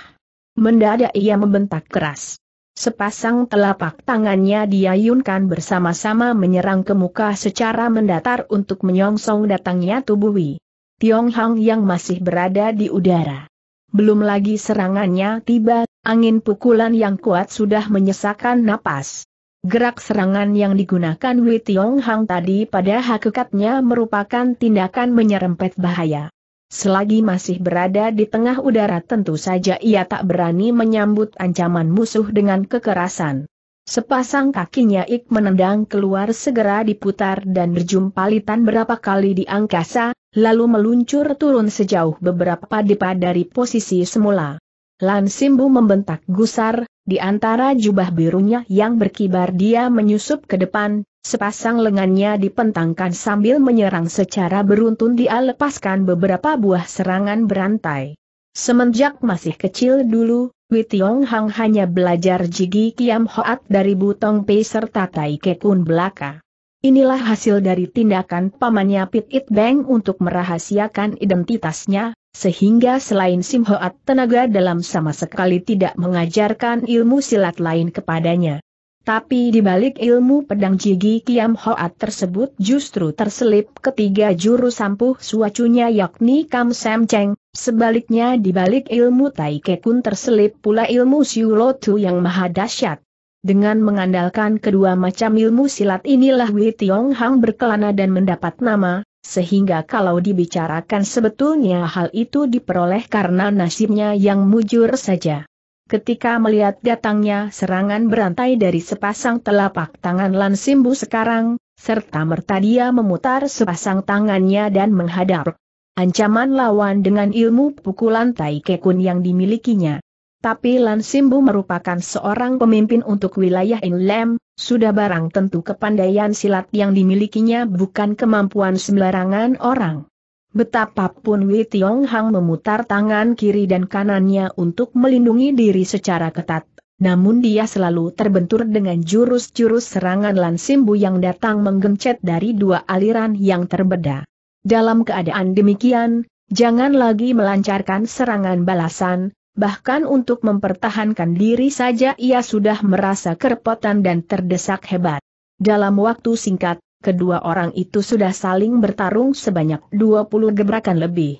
Mendadak ia membentak keras. Sepasang telapak tangannya diayunkan bersama-sama menyerang ke muka secara mendatar untuk menyongsong datangnya tubuh Wi. Tiong Hang yang masih berada di udara belum lagi serangannya tiba, angin pukulan yang kuat sudah menyesakan napas. Gerak serangan yang digunakan Wei Tiong Hang tadi pada hakikatnya merupakan tindakan menyerempet bahaya. Selagi masih berada di tengah udara tentu saja ia tak berani menyambut ancaman musuh dengan kekerasan. Sepasang kakinya Ik menendang keluar segera diputar dan berjumpalitan berapa kali di angkasa, lalu meluncur turun sejauh beberapa depa dari posisi semula. Lan Simbu membentak gusar, di antara jubah birunya yang berkibar dia menyusup ke depan, sepasang lengannya dipentangkan sambil menyerang secara beruntun dia lepaskan beberapa buah serangan berantai. Semenjak masih kecil dulu, Witiong Hang hanya belajar Jigi Kiam Hoat dari Butong Pei serta Tai Kekun Belaka. Inilah hasil dari tindakan pamannya Pit It Bang untuk merahasiakan identitasnya, sehingga selain Sim Hoat tenaga dalam sama sekali tidak mengajarkan ilmu silat lain kepadanya. Tapi di balik ilmu pedang Jigi Kiam Hoat tersebut justru terselip ketiga juru sampuh suacunya yakni Kam Sam Cheng, sebaliknya di balik ilmu Tai Kekun terselip pula ilmu Siu Lo yang maha dahsyat. Dengan mengandalkan kedua macam ilmu silat inilah Wei Tiong Hang berkelana dan mendapat nama, sehingga kalau dibicarakan sebetulnya hal itu diperoleh karena nasibnya yang mujur saja. Ketika melihat datangnya serangan berantai dari sepasang telapak tangan Lan Simbu sekarang, serta merta dia memutar sepasang tangannya dan menghadap. Ancaman lawan dengan ilmu pukulan Tai Kekun yang dimilikinya. Tapi Lan Simbu merupakan seorang pemimpin untuk wilayah Inlem, sudah barang tentu kepandaian silat yang dimilikinya bukan kemampuan sembarangan orang. Betapapun Wei Tiong Hang memutar tangan kiri dan kanannya untuk melindungi diri secara ketat, namun dia selalu terbentur dengan jurus-jurus serangan Lan Simbu yang datang menggencet dari dua aliran yang terbeda. Dalam keadaan demikian, jangan lagi melancarkan serangan balasan, bahkan untuk mempertahankan diri saja ia sudah merasa kerepotan dan terdesak hebat. Dalam waktu singkat, kedua orang itu sudah saling bertarung sebanyak 20 gebrakan lebih.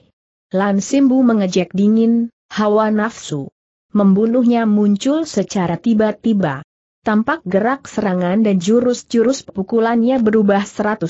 Lan Simbu mengejek dingin, hawa nafsu. Membunuhnya muncul secara tiba-tiba. Tampak gerak serangan dan jurus-jurus pukulannya berubah 180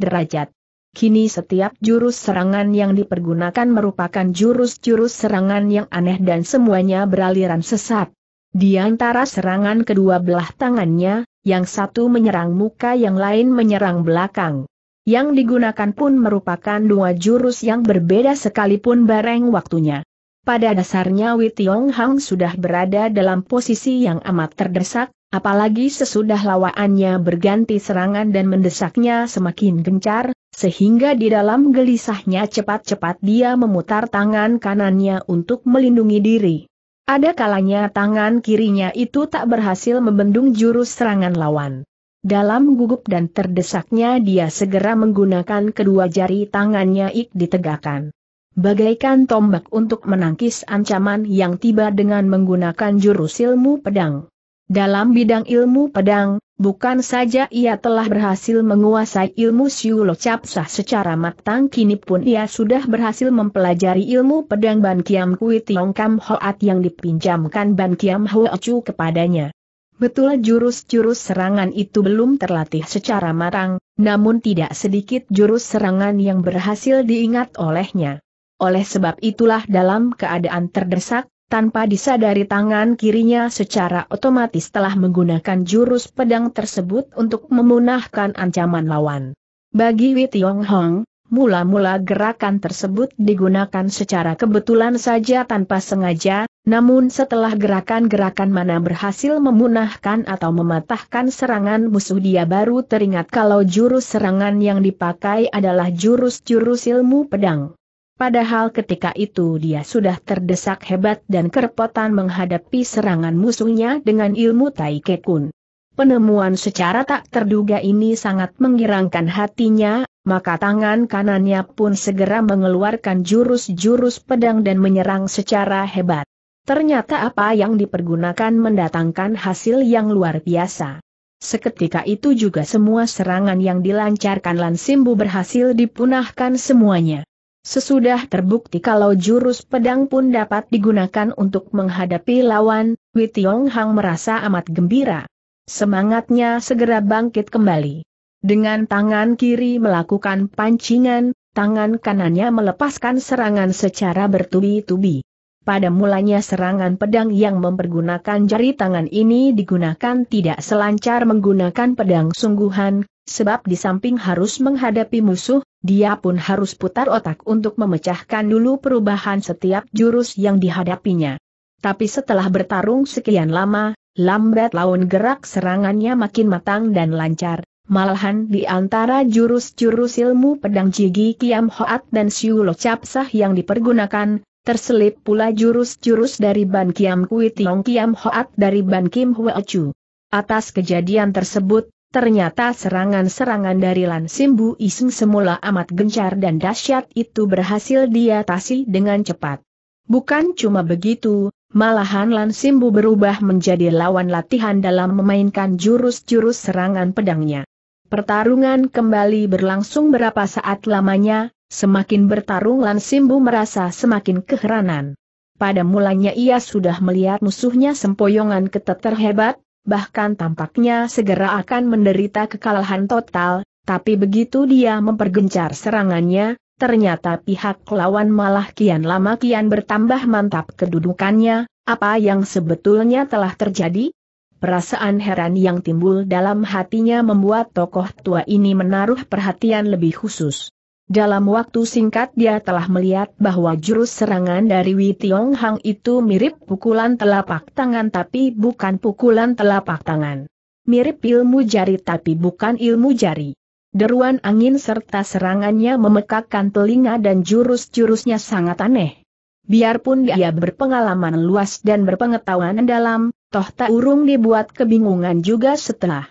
derajat. Kini setiap jurus serangan yang dipergunakan merupakan jurus-jurus serangan yang aneh dan semuanya beraliran sesat. Di antara serangan kedua belah tangannya, yang satu menyerang muka yang lain menyerang belakang. Yang digunakan pun merupakan dua jurus yang berbeda sekalipun bareng waktunya. Pada dasarnya Wei Tiong Hang sudah berada dalam posisi yang amat terdesak, Apalagi sesudah lawaannya berganti serangan dan mendesaknya semakin gencar, sehingga di dalam gelisahnya cepat-cepat dia memutar tangan kanannya untuk melindungi diri. Ada kalanya tangan kirinya itu tak berhasil membendung jurus serangan lawan. Dalam gugup dan terdesaknya dia segera menggunakan kedua jari tangannya ik ditegakkan. Bagaikan tombak untuk menangkis ancaman yang tiba dengan menggunakan jurus ilmu pedang. Dalam bidang ilmu pedang, bukan saja ia telah berhasil menguasai ilmu Siu Lo Cap secara matang kini pun ia sudah berhasil mempelajari ilmu pedang Ban Kiam Kui Tiong Kam Hoat yang dipinjamkan Ban Kiam Ho Chu kepadanya. Betul jurus-jurus serangan itu belum terlatih secara matang, namun tidak sedikit jurus serangan yang berhasil diingat olehnya. Oleh sebab itulah dalam keadaan terdesak, tanpa disadari tangan kirinya secara otomatis telah menggunakan jurus pedang tersebut untuk memunahkan ancaman lawan. Bagi Wei Tiong Hong, mula-mula gerakan tersebut digunakan secara kebetulan saja tanpa sengaja, namun setelah gerakan-gerakan mana berhasil memunahkan atau mematahkan serangan musuh dia baru teringat kalau jurus serangan yang dipakai adalah jurus-jurus ilmu pedang. Padahal ketika itu dia sudah terdesak hebat dan kerepotan menghadapi serangan musuhnya dengan ilmu Tai Kekun. Penemuan secara tak terduga ini sangat menggirangkan hatinya, maka tangan kanannya pun segera mengeluarkan jurus-jurus pedang dan menyerang secara hebat. Ternyata apa yang dipergunakan mendatangkan hasil yang luar biasa. Seketika itu juga semua serangan yang dilancarkan Lan Simbu berhasil dipunahkan semuanya. Sesudah terbukti kalau jurus pedang pun dapat digunakan untuk menghadapi lawan, Witiong Hang merasa amat gembira. Semangatnya segera bangkit kembali. Dengan tangan kiri melakukan pancingan, tangan kanannya melepaskan serangan secara bertubi-tubi pada mulanya serangan pedang yang mempergunakan jari tangan ini digunakan tidak selancar menggunakan pedang sungguhan, sebab di samping harus menghadapi musuh, dia pun harus putar otak untuk memecahkan dulu perubahan setiap jurus yang dihadapinya. Tapi setelah bertarung sekian lama, lambat laun gerak serangannya makin matang dan lancar. Malahan di antara jurus-jurus ilmu pedang Jigi Kiam Hoat dan Siu Lo Capsah yang dipergunakan, terselip pula jurus-jurus dari Ban Kiam Kui Tiong Kiam Hoat dari Ban Kim Hwe Chu. Atas kejadian tersebut, ternyata serangan-serangan dari Lan Simbu Iseng semula amat gencar dan dahsyat itu berhasil diatasi dengan cepat. Bukan cuma begitu, malahan Lan Simbu berubah menjadi lawan latihan dalam memainkan jurus-jurus serangan pedangnya. Pertarungan kembali berlangsung berapa saat lamanya, Semakin bertarung Lan Simbu merasa semakin keheranan. Pada mulanya ia sudah melihat musuhnya sempoyongan keteter hebat, bahkan tampaknya segera akan menderita kekalahan total, tapi begitu dia mempergencar serangannya, ternyata pihak lawan malah kian lama kian bertambah mantap kedudukannya, apa yang sebetulnya telah terjadi? Perasaan heran yang timbul dalam hatinya membuat tokoh tua ini menaruh perhatian lebih khusus. Dalam waktu singkat dia telah melihat bahwa jurus serangan dari Wei Tiong Hang itu mirip pukulan telapak tangan tapi bukan pukulan telapak tangan. Mirip ilmu jari tapi bukan ilmu jari. Deruan angin serta serangannya memekakkan telinga dan jurus-jurusnya sangat aneh. Biarpun dia berpengalaman luas dan berpengetahuan dalam, toh tak urung dibuat kebingungan juga setelah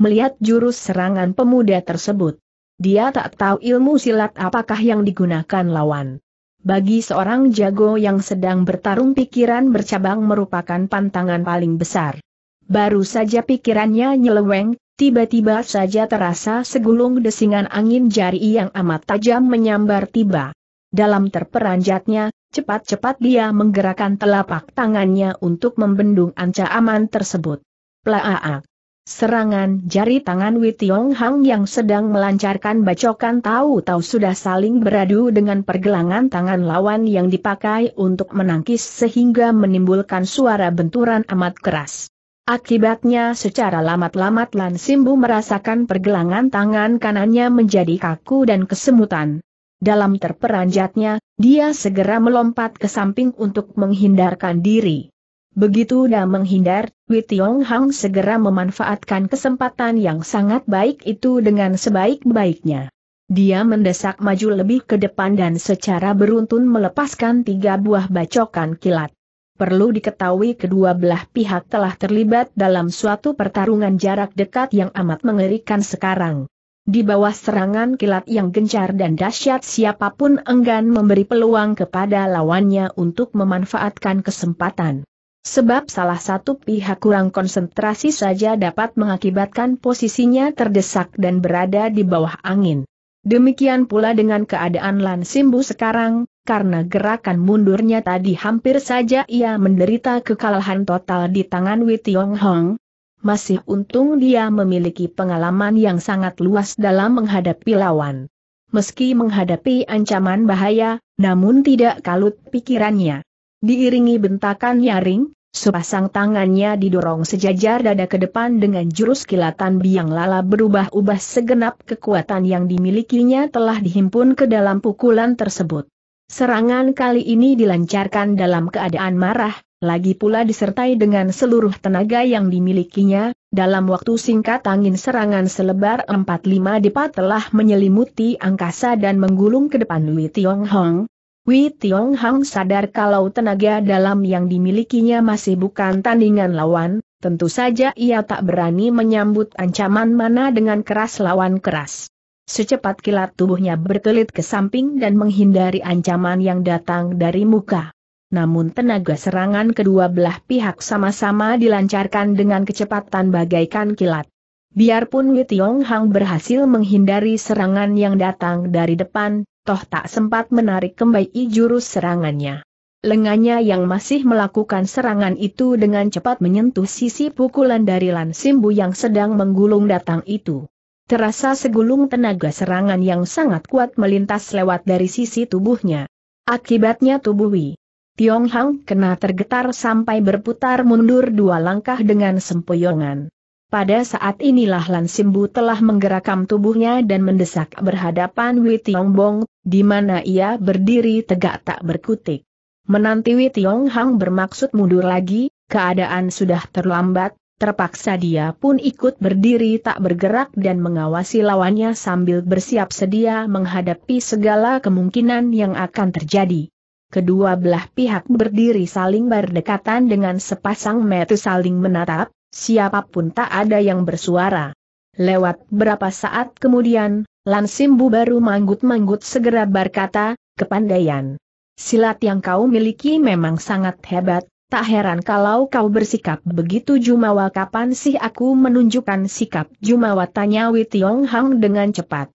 melihat jurus serangan pemuda tersebut. Dia tak tahu ilmu silat apakah yang digunakan lawan. Bagi seorang jago yang sedang bertarung pikiran bercabang merupakan pantangan paling besar. Baru saja pikirannya nyeleweng, tiba-tiba saja terasa segulung desingan angin jari yang amat tajam menyambar tiba. Dalam terperanjatnya, cepat-cepat dia menggerakkan telapak tangannya untuk membendung ancaman tersebut. Plaaak! Serangan jari tangan Witiong Hang yang sedang melancarkan bacokan tahu-tahu sudah saling beradu dengan pergelangan tangan lawan yang dipakai untuk menangkis sehingga menimbulkan suara benturan amat keras. Akibatnya secara lamat-lamat Lan Simbu merasakan pergelangan tangan kanannya menjadi kaku dan kesemutan. Dalam terperanjatnya, dia segera melompat ke samping untuk menghindarkan diri. Begitu dia menghindar, Wei Tiong Hang segera memanfaatkan kesempatan yang sangat baik itu dengan sebaik-baiknya. Dia mendesak maju lebih ke depan dan secara beruntun melepaskan tiga buah bacokan kilat. Perlu diketahui kedua belah pihak telah terlibat dalam suatu pertarungan jarak dekat yang amat mengerikan sekarang. Di bawah serangan kilat yang gencar dan dahsyat siapapun enggan memberi peluang kepada lawannya untuk memanfaatkan kesempatan. Sebab salah satu pihak kurang konsentrasi saja dapat mengakibatkan posisinya terdesak dan berada di bawah angin. Demikian pula dengan keadaan Lan Simbu sekarang, karena gerakan mundurnya tadi hampir saja ia menderita kekalahan total di tangan Wei Tiong Hong. Masih untung dia memiliki pengalaman yang sangat luas dalam menghadapi lawan. Meski menghadapi ancaman bahaya, namun tidak kalut pikirannya. Diiringi bentakan nyaring, sepasang tangannya didorong sejajar dada ke depan dengan jurus kilatan biang lala berubah-ubah segenap kekuatan yang dimilikinya telah dihimpun ke dalam pukulan tersebut. Serangan kali ini dilancarkan dalam keadaan marah, lagi pula disertai dengan seluruh tenaga yang dimilikinya, dalam waktu singkat angin serangan selebar 45 depat telah menyelimuti angkasa dan menggulung ke depan Lui Tiong Hong, Wei Tiong Hang sadar kalau tenaga dalam yang dimilikinya masih bukan tandingan lawan, tentu saja ia tak berani menyambut ancaman mana dengan keras lawan keras. Secepat kilat tubuhnya berkelit ke samping dan menghindari ancaman yang datang dari muka. Namun tenaga serangan kedua belah pihak sama-sama dilancarkan dengan kecepatan bagaikan kilat. Biarpun Wei Tiong Hang berhasil menghindari serangan yang datang dari depan, toh tak sempat menarik kembali jurus serangannya. Lengannya yang masih melakukan serangan itu dengan cepat menyentuh sisi pukulan dari Lan Simbu yang sedang menggulung datang itu. Terasa segulung tenaga serangan yang sangat kuat melintas lewat dari sisi tubuhnya. Akibatnya tubuh Wei Tiong Hang kena tergetar sampai berputar mundur dua langkah dengan sempoyongan. Pada saat inilah Lan Simbu telah menggerakkan tubuhnya dan mendesak berhadapan Wei Bong, di mana ia berdiri tegak tak berkutik. Menanti Wei Hang bermaksud mundur lagi, keadaan sudah terlambat, terpaksa dia pun ikut berdiri tak bergerak dan mengawasi lawannya sambil bersiap sedia menghadapi segala kemungkinan yang akan terjadi. Kedua belah pihak berdiri saling berdekatan dengan sepasang mata saling menatap, siapapun tak ada yang bersuara. Lewat berapa saat kemudian, Simbu baru manggut-manggut segera berkata, kepandaian. Silat yang kau miliki memang sangat hebat, tak heran kalau kau bersikap begitu Jumawa kapan sih aku menunjukkan sikap Jumawa tanya Witiong Hang dengan cepat.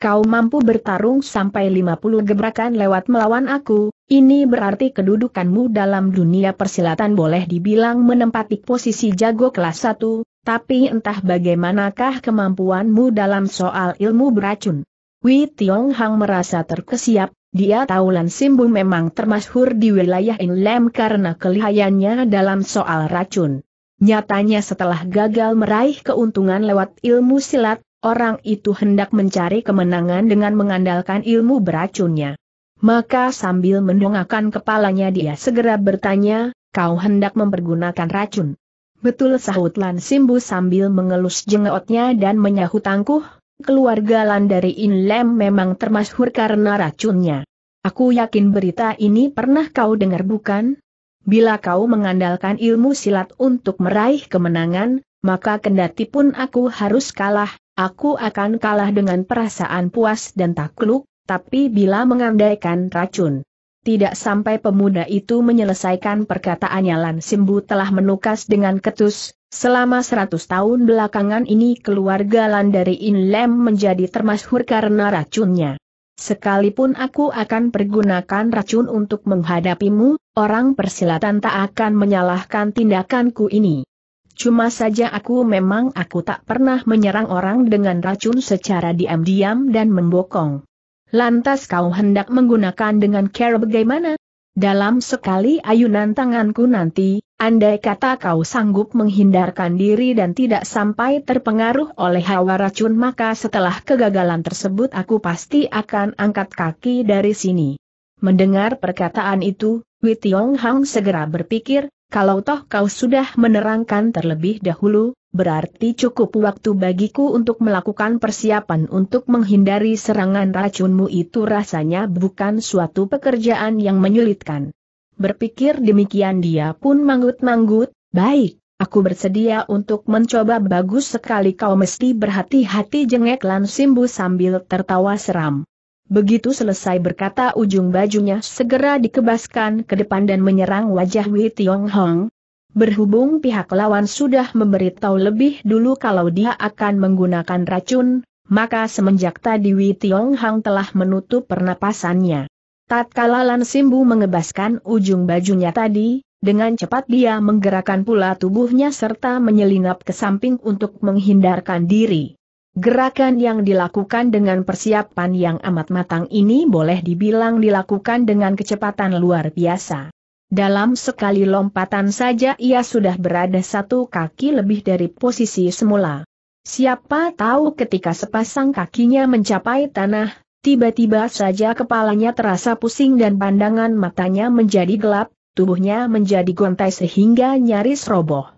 Kau mampu bertarung sampai 50 gebrakan lewat melawan aku, ini berarti kedudukanmu dalam dunia persilatan boleh dibilang menempati posisi jago kelas 1, tapi entah bagaimanakah kemampuanmu dalam soal ilmu beracun. Wei Tiong Hang merasa terkesiap, dia tahu Lan Simbu memang termasyhur di wilayah Inlem karena kelihayannya dalam soal racun. Nyatanya setelah gagal meraih keuntungan lewat ilmu silat, orang itu hendak mencari kemenangan dengan mengandalkan ilmu beracunnya. Maka sambil mendongakkan kepalanya dia segera bertanya, kau hendak mempergunakan racun. Betul sahut Lan Simbu sambil mengelus jenggotnya dan menyahut tangkuh, keluarga Lan dari Inlem memang termasyhur karena racunnya. Aku yakin berita ini pernah kau dengar bukan? Bila kau mengandalkan ilmu silat untuk meraih kemenangan, maka kendati pun aku harus kalah, aku akan kalah dengan perasaan puas dan takluk, tapi bila mengandaikan racun, tidak sampai pemuda itu menyelesaikan perkataannya Lan Simbu telah menukas dengan ketus, selama seratus tahun belakangan ini keluarga Lan dari Inlem menjadi termasyhur karena racunnya. Sekalipun aku akan pergunakan racun untuk menghadapimu, orang persilatan tak akan menyalahkan tindakanku ini. Cuma saja aku memang aku tak pernah menyerang orang dengan racun secara diam-diam dan membokong. Lantas kau hendak menggunakan dengan cara bagaimana? Dalam sekali ayunan tanganku nanti, andai kata kau sanggup menghindarkan diri dan tidak sampai terpengaruh oleh hawa racun maka setelah kegagalan tersebut aku pasti akan angkat kaki dari sini. Mendengar perkataan itu, Tiong Hang segera berpikir, kalau toh kau sudah menerangkan terlebih dahulu, berarti cukup waktu bagiku untuk melakukan persiapan untuk menghindari serangan racunmu itu rasanya bukan suatu pekerjaan yang menyulitkan. Berpikir demikian dia pun manggut-manggut, baik, aku bersedia untuk mencoba bagus sekali kau mesti berhati-hati jengek Lan Simbu sambil tertawa seram. Begitu selesai berkata ujung bajunya segera dikebaskan ke depan dan menyerang wajah Wei Tiong Hong. Berhubung pihak lawan sudah memberitahu lebih dulu kalau dia akan menggunakan racun, maka semenjak tadi Wei Tiong Hong telah menutup pernapasannya. Tatkala Lan Simbu mengebaskan ujung bajunya tadi, dengan cepat dia menggerakkan pula tubuhnya serta menyelinap ke samping untuk menghindarkan diri. Gerakan yang dilakukan dengan persiapan yang amat matang ini boleh dibilang dilakukan dengan kecepatan luar biasa. Dalam sekali lompatan saja ia sudah berada satu kaki lebih dari posisi semula. Siapa tahu ketika sepasang kakinya mencapai tanah, tiba-tiba saja kepalanya terasa pusing dan pandangan matanya menjadi gelap, tubuhnya menjadi gontai sehingga nyaris roboh.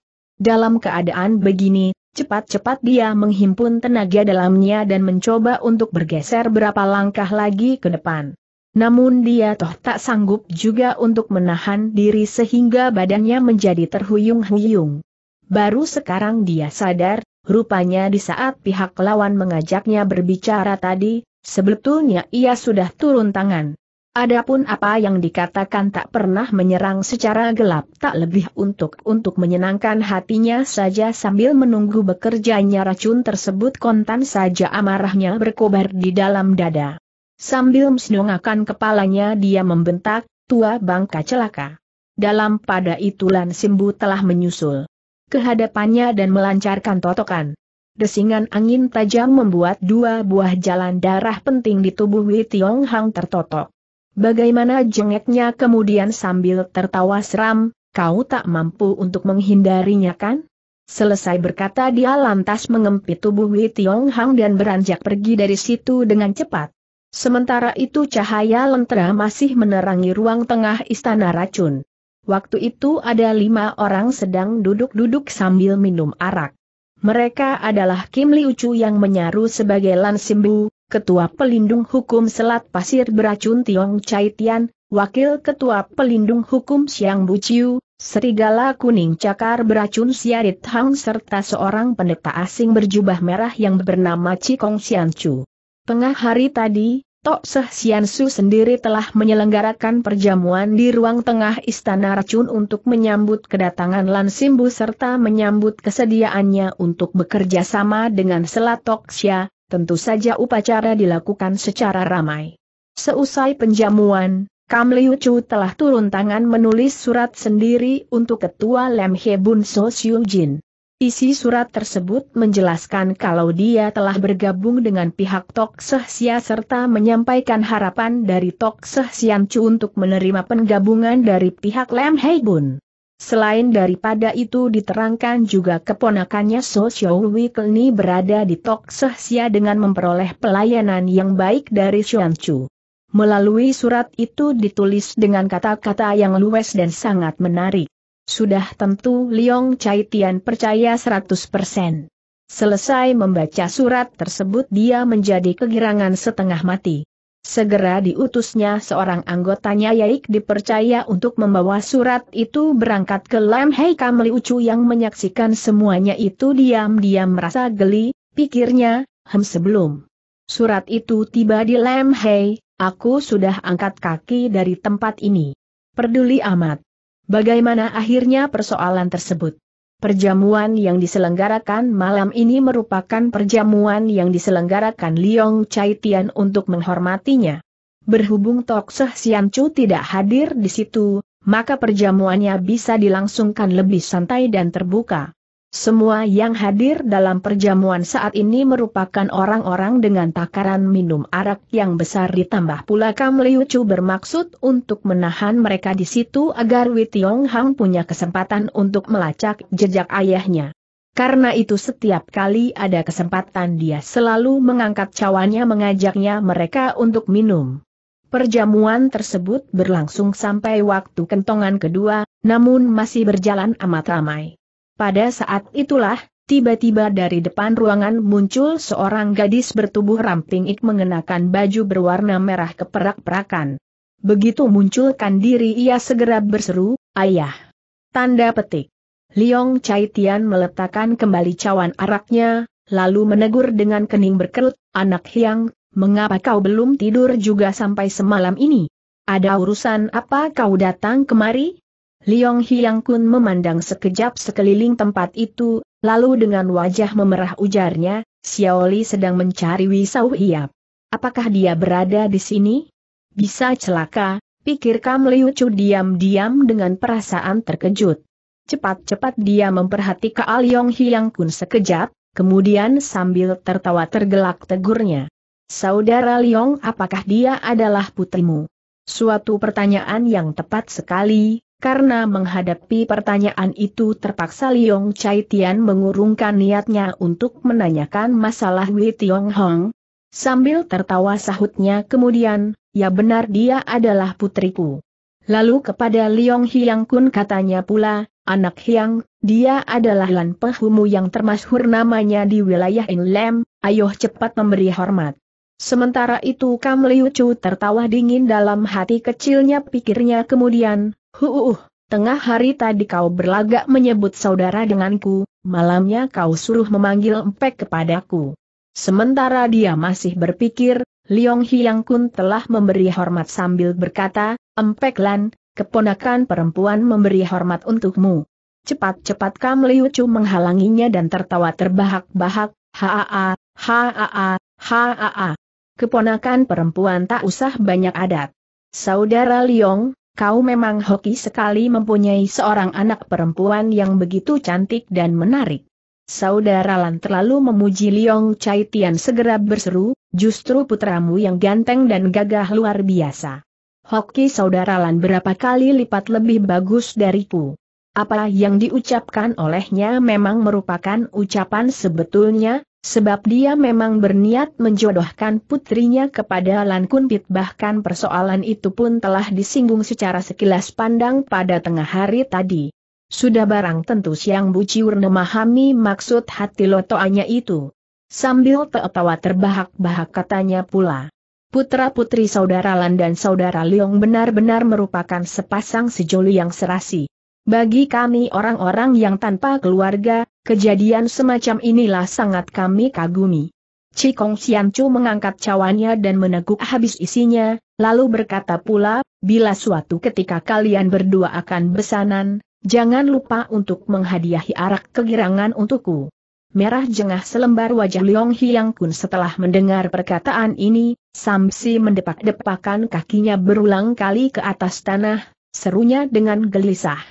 Dalam keadaan begini, Cepat-cepat dia menghimpun tenaga dalamnya dan mencoba untuk bergeser berapa langkah lagi ke depan. Namun dia toh tak sanggup juga untuk menahan diri sehingga badannya menjadi terhuyung-huyung. Baru sekarang dia sadar, rupanya di saat pihak lawan mengajaknya berbicara tadi, sebetulnya ia sudah turun tangan. Adapun apa yang dikatakan tak pernah menyerang secara gelap tak lebih untuk untuk menyenangkan hatinya saja sambil menunggu bekerjanya racun tersebut kontan saja amarahnya berkobar di dalam dada. Sambil mendongakkan kepalanya dia membentak, tua bangka celaka. Dalam pada itulan Simbu telah menyusul kehadapannya dan melancarkan totokan. Desingan angin tajam membuat dua buah jalan darah penting di tubuh Wei Tiong Hang tertotok. Bagaimana jengeknya kemudian sambil tertawa seram, kau tak mampu untuk menghindarinya kan? Selesai berkata dia lantas mengempit tubuh Wei Tiong Hang dan beranjak pergi dari situ dengan cepat. Sementara itu cahaya lentera masih menerangi ruang tengah istana racun. Waktu itu ada lima orang sedang duduk-duduk sambil minum arak. Mereka adalah Kim Liu Chu yang menyaru sebagai Lan Simbu, Ketua Pelindung Hukum Selat Pasir Beracun Tiong Chai Tian, Wakil Ketua Pelindung Hukum Siang Buciu, Serigala Kuning Cakar Beracun Siarit Hang serta seorang pendeta asing berjubah merah yang bernama Cikong Siancu. Tengah hari tadi, Tok Seh Siansu sendiri telah menyelenggarakan perjamuan di ruang tengah Istana Racun untuk menyambut kedatangan Lan Simbu serta menyambut kesediaannya untuk bekerja sama dengan Selat Tok Xia tentu saja upacara dilakukan secara ramai. Seusai penjamuan, Kam Liu Chu telah turun tangan menulis surat sendiri untuk Ketua Lem He Bun So Siu Jin. Isi surat tersebut menjelaskan kalau dia telah bergabung dengan pihak Tok Seh Sia serta menyampaikan harapan dari Tok Seh Sian Chu untuk menerima penggabungan dari pihak Lem He Bun. Selain daripada itu diterangkan juga keponakannya So Xiaohui Kelni berada di Tok Sehsia dengan memperoleh pelayanan yang baik dari Chu. Melalui surat itu ditulis dengan kata-kata yang luwes dan sangat menarik. Sudah tentu Liong Chai Tian percaya 100%. Selesai membaca surat tersebut dia menjadi kegirangan setengah mati. Segera diutusnya seorang anggotanya Yaik dipercaya untuk membawa surat itu berangkat ke Lam Hei Kam Ucu yang menyaksikan semuanya itu diam-diam merasa geli, pikirnya, hem sebelum. Surat itu tiba di Lam Hei, aku sudah angkat kaki dari tempat ini. Perduli amat. Bagaimana akhirnya persoalan tersebut? Perjamuan yang diselenggarakan malam ini merupakan perjamuan yang diselenggarakan Liong Chai untuk menghormatinya. Berhubung Tok Seh Sian Chu tidak hadir di situ, maka perjamuannya bisa dilangsungkan lebih santai dan terbuka. Semua yang hadir dalam perjamuan saat ini merupakan orang-orang dengan takaran minum arak yang besar ditambah pula Kam Liu Chu bermaksud untuk menahan mereka di situ agar Wei Tiong Hang punya kesempatan untuk melacak jejak ayahnya. Karena itu setiap kali ada kesempatan dia selalu mengangkat cawannya mengajaknya mereka untuk minum. Perjamuan tersebut berlangsung sampai waktu kentongan kedua, namun masih berjalan amat ramai. Pada saat itulah, tiba-tiba dari depan ruangan muncul seorang gadis bertubuh ramping ik mengenakan baju berwarna merah keperak-perakan. Begitu munculkan diri ia segera berseru, Ayah! Tanda petik. Liong Chai Tian meletakkan kembali cawan araknya, lalu menegur dengan kening berkerut, Anak Hyang, mengapa kau belum tidur juga sampai semalam ini? Ada urusan apa kau datang kemari? Liong Hiang Kun memandang sekejap sekeliling tempat itu, lalu dengan wajah memerah ujarnya, Xiaoli sedang mencari Wisau Hiap. Apakah dia berada di sini? Bisa celaka, pikir Kam Liu Chu diam-diam dengan perasaan terkejut. Cepat-cepat dia memperhatikan Liong Yong Hiang Kun sekejap, kemudian sambil tertawa tergelak tegurnya. Saudara Liong apakah dia adalah putrimu? Suatu pertanyaan yang tepat sekali, karena menghadapi pertanyaan itu terpaksa Liong Chai Tian mengurungkan niatnya untuk menanyakan masalah Wei Tiong Hong. Sambil tertawa sahutnya kemudian, ya benar dia adalah putriku. Lalu kepada Liong Hiang Kun katanya pula, anak Hyang, dia adalah Lan Pehumu yang termasyhur namanya di wilayah Inlem, ayo cepat memberi hormat. Sementara itu Kam Liu Chu tertawa dingin dalam hati kecilnya pikirnya kemudian, Huuuh, tengah hari tadi kau berlagak menyebut saudara denganku, malamnya kau suruh memanggil empek kepadaku. Sementara dia masih berpikir, Liong Hyang Kun telah memberi hormat sambil berkata, Empek Lan, keponakan perempuan memberi hormat untukmu. Cepat-cepat Kam Liu Chu menghalanginya dan tertawa terbahak-bahak, haa, haa, haa. Keponakan perempuan tak usah banyak adat. Saudara Liong, kau memang hoki sekali mempunyai seorang anak perempuan yang begitu cantik dan menarik. Saudara Lan terlalu memuji Liong Chai Tian segera berseru, justru putramu yang ganteng dan gagah luar biasa. Hoki saudara Lan berapa kali lipat lebih bagus dariku. Apa yang diucapkan olehnya memang merupakan ucapan sebetulnya, Sebab dia memang berniat menjodohkan putrinya kepada Lan Kunpit bahkan persoalan itu pun telah disinggung secara sekilas pandang pada tengah hari tadi. Sudah barang tentu Siang Buciur memahami maksud hati lotoannya itu. Sambil tertawa terbahak-bahak katanya pula. Putra-putri saudara Lan dan saudara Liong benar-benar merupakan sepasang sejoli yang serasi. Bagi kami orang-orang yang tanpa keluarga, kejadian semacam inilah sangat kami kagumi. Cikong Siancu mengangkat cawannya dan meneguk habis isinya, lalu berkata pula, bila suatu ketika kalian berdua akan besanan, jangan lupa untuk menghadiahi arak kegirangan untukku. Merah jengah selembar wajah Leong Hiang Kun setelah mendengar perkataan ini, Samsi mendepak-depakan kakinya berulang kali ke atas tanah, serunya dengan gelisah.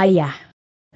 Ayah.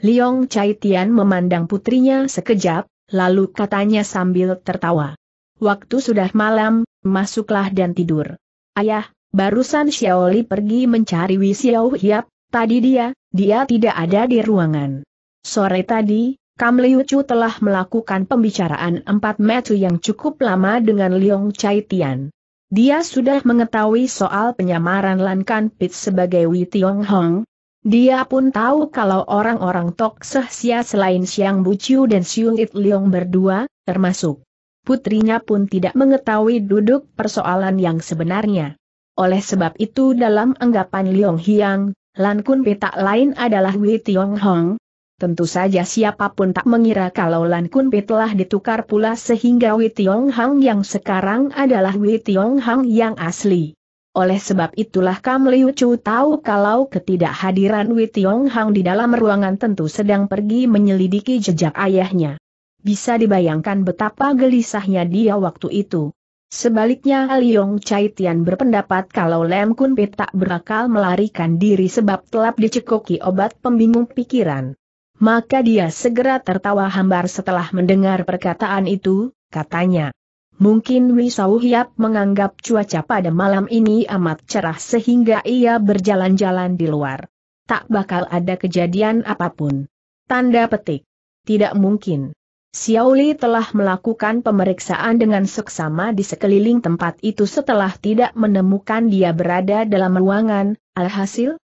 Liong Chai Tian memandang putrinya sekejap, lalu katanya sambil tertawa. Waktu sudah malam, masuklah dan tidur. Ayah, barusan Xiaoli pergi mencari Wei Xiao Hiap, tadi dia, dia tidak ada di ruangan. Sore tadi, Kam Liu Chu telah melakukan pembicaraan empat metu yang cukup lama dengan Liong Chai Tian. Dia sudah mengetahui soal penyamaran Lan Kan Pit sebagai Wei Tiong Hong, dia pun tahu kalau orang-orang Tok Seh Sia selain Siang Buciu dan Siung It Leong berdua, termasuk putrinya pun tidak mengetahui duduk persoalan yang sebenarnya. Oleh sebab itu dalam anggapan Leong Hiang, Lan Kun Petak lain adalah Wei Tiong Hong. Tentu saja siapapun tak mengira kalau Lan Kun Pe telah ditukar pula sehingga Wei Tiong Hong yang sekarang adalah Wei Tiong Hong yang asli. Oleh sebab itulah Kam Liu Chu tahu kalau ketidakhadiran Wei Tiong Hang di dalam ruangan tentu sedang pergi menyelidiki jejak ayahnya. Bisa dibayangkan betapa gelisahnya dia waktu itu. Sebaliknya Liong Chai Tian berpendapat kalau Lem Kun Pei tak berakal melarikan diri sebab telap dicekoki obat pembingung pikiran. Maka dia segera tertawa hambar setelah mendengar perkataan itu, katanya. Mungkin Wisau Hiap menganggap cuaca pada malam ini amat cerah sehingga ia berjalan-jalan di luar. Tak bakal ada kejadian apapun. Tanda petik. Tidak mungkin. Xiaoli telah melakukan pemeriksaan dengan seksama di sekeliling tempat itu setelah tidak menemukan dia berada dalam ruangan, alhasil,